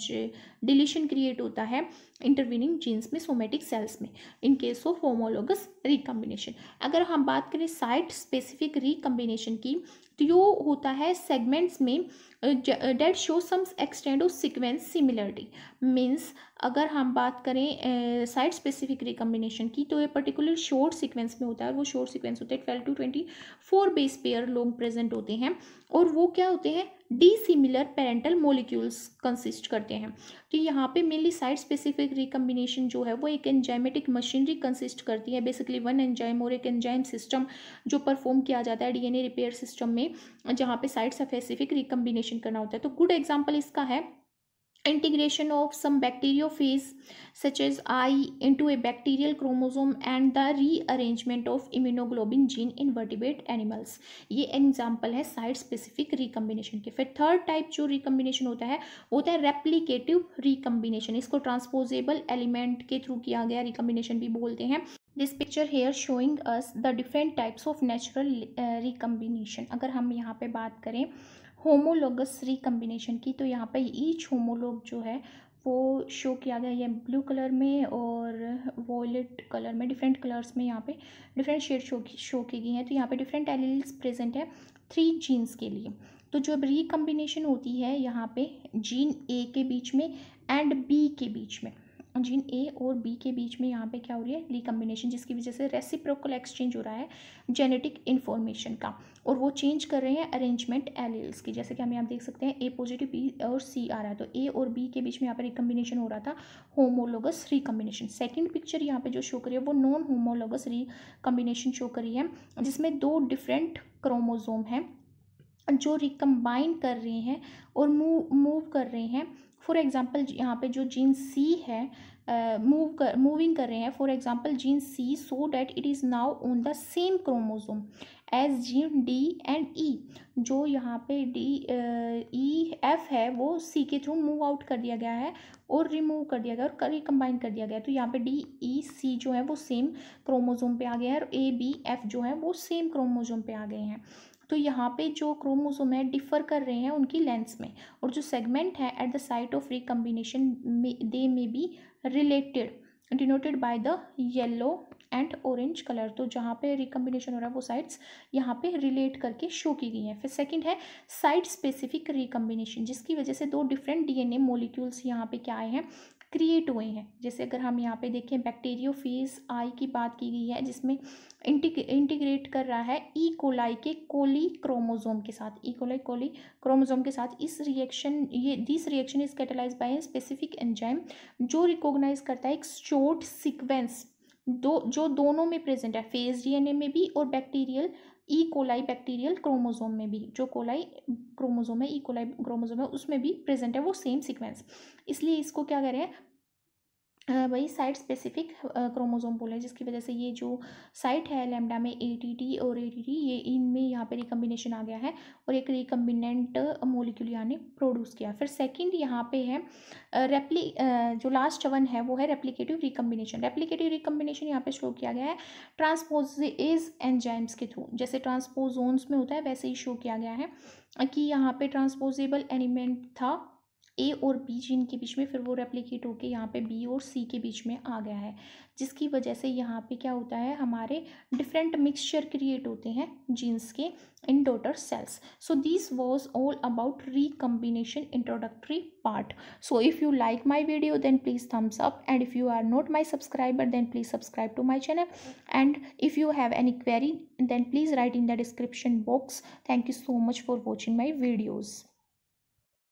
डिलीशन क्रिएट होता है इंटरवीनिंग जीन्स में सोमेटिक सेल्स में in case of homologous recombination अगर हम बात करें साइट स्पेसिफिक रिकम्बिनेशन की ट्यू होता है सेगमेंट्स में that show some extent of sequence similarity means अगर हम बात करें साइड स्पेसिफिक रिकम्बिनेशन की तो ये पर्टिकुलर शॉर्ट सिक्वेंस में होता है और वो शॉर्ट सिक्वेंस होते हैं twelve to twenty four base pair लोग प्रेजेंट होते हैं और वो क्या होते हैं डिसिमिलर पेरेंटल मोलिक्यूल्स कंसिस्ट करते हैं तो यहाँ पे मेनली साइड स्पेसिफिक रिकम्बिनेशन जो है वो एक एंजाइमेटिक मशीनरी कंसिस्ट करती है बेसिकली वन एंजाइम और एक एंजाइम सिस्टम जो परफॉर्म किया जाता है डीएनए रिपेयर सिस्टम में जहाँ पे साइड स्पेसिफिक रिकम्बिनेशन करना होता है तो गुड एग्जाम्पल इसका है integration integration of some bacteriophage such as i into a bacterial chromosome and the rearrangement of immunoglobulin gene in vertebrate animals ये एग्जाम्पल है साइड स्पेसिफिक रिकम्बिनेशन के फिर थर्ड टाइप जो रिकम्बिनेशन होता है वो होता है रेप्लीकेटिव रिकम्बिनेशन इसको ट्रांसपोजेबल एलिमेंट के थ्रू किया गया रिकम्बिनेशन भी बोलते हैं this picture here showing us the different types of natural recombination अगर हम यहाँ पर बात करें होमोलोगस रिकम्बिनेशन की तो यहाँ पर ईच होमोलोग जो है वो शो किया गया है ब्लू कलर में और वॉयलेट कलर में डिफरेंट कलर्स में यहाँ पे डिफरेंट शेड शो शो की गई हैं तो यहाँ पे डिफरेंट एलिल्स प्रेजेंट है थ्री जीन्स के लिए तो अब रिकम्बिनेशन होती है यहाँ पे जीन ए के बीच में एंड बी के बीच में जीन ए और बी के बीच में यहाँ पे क्या हो रही है रिकम्बिनेशन जिसकी वजह से रेसिप्रोकल एक्सचेंज हो रहा है जेनेटिक इन्फॉर्मेशन का और वो चेंज कर रहे हैं अरेंजमेंट एलियल्स की जैसे कि हम यहाँ देख सकते हैं ए पॉजिटिव बी और सी आ रहा है तो ए और बी के बीच में यहाँ पर रिकम्बिनेशन हो रहा था होमोलोगस रिकम्बिनेशन सेकेंड पिक्चर यहाँ पे जो शो करी है वो नॉन होमोलोगस रिकम्बिनेशन शो करी है जिसमें दो डिफरेंट क्रोमोजोम हैं जो रिकम्बाइन कर रहे हैं और मूव मूव कर रहे हैं फॉर एग्ज़ाम्पल यहाँ पे जो जीन सी है मूव कर मूविंग कर रहे हैं for example gene C so that it is now on the same chromosome as gene D and E जो यहाँ पे डी ई एफ है वो सी के थ्रू मूव आउट कर दिया गया है और रिमूव कर दिया गया और रिकम्बाइन कर दिया गया तो यहाँ पे डी ई सी जो है वो सेम क्रोमोजोम पे आ गया है और ए बी एफ जो है वो सेम क्रोमोजोम पे आ गए हैं तो यहाँ पे जो क्रोमोसोम है डिफ़र कर रहे हैं उनकी लेंथ में और जो सेगमेंट है at the site of recombination they may be related denoted by the yellow and orange colour तो जहाँ पे रिकम्बिनेशन हो रहा है वो साइड्स यहाँ पे रिलेट करके शो की गई हैं फिर सेकंड है साइड स्पेसिफिक रिकम्बिनेशन जिसकी वजह से दो डिफरेंट डीएनए मॉलिक्यूल्स यहाँ पे क्या आए हैं क्रिएट हुए हैं जैसे अगर हम यहाँ पे देखें बैक्टीरियो फेज आई की बात की गई है जिसमें इंटीग्रेट कर रहा है ई e. कोलाई के कोली क्रोमोजोम के साथ ई कोलाई कोली क्रोमोजोम के साथ इस रिएक्शन ये this reaction is catalyse by specific enzyme जो रिकॉग्नाइज करता है एक शॉर्ट सिक्वेंस दो जो दोनों में प्रेजेंट है फेज डी में भी और bacterial E coli bacterial chromosome में भी जो कोलाई क्रोमोजोम है ई कोलाई क्रोमोजोम है उसमें भी प्रेजेंट है वो सेम सीक्वेंस इसलिए इसको क्या कह रहे हैं वही साइट स्पेसिफिक क्रोमोसोम पोल है जिसकी वजह से ये जो साइट है लेमडा में ए टी टी और ए टी टी ये इनमें यहाँ पे रिकम्बिनेशन आ गया है और एक रिकम्बिनेंट मोलिक्यूल यहाँ ने प्रोड्यूस किया फिर सेकंड यहाँ पे है रेप्ली जो लास्ट वन है वो है रेप्लीकेटिव रिकम्बिनेशन रेप्लीकेटिव रिकम्बिनेशन यहाँ पे शो किया गया है ट्रांसपोजेज एंजाइम्स के थ्रू जैसे ट्रांसपोजोन्स में होता है वैसे ही शो किया गया है कि यहाँ पे ट्रांसपोजेबल एलिमेंट था ए और बी जीन के बीच में फिर वो रेप्लीकेट होके यहाँ पे बी और सी के बीच में आ गया है जिसकी वजह से यहाँ पे क्या होता है हमारे डिफरेंट मिक्सचर क्रिएट होते हैं जीन्स के in daughter cells so this was all about recombination introductory part so if you like my video then please thumbs up and if you are not my subscriber then please subscribe to my channel and if you have any query then please write in the description box thank you so much for watching my videos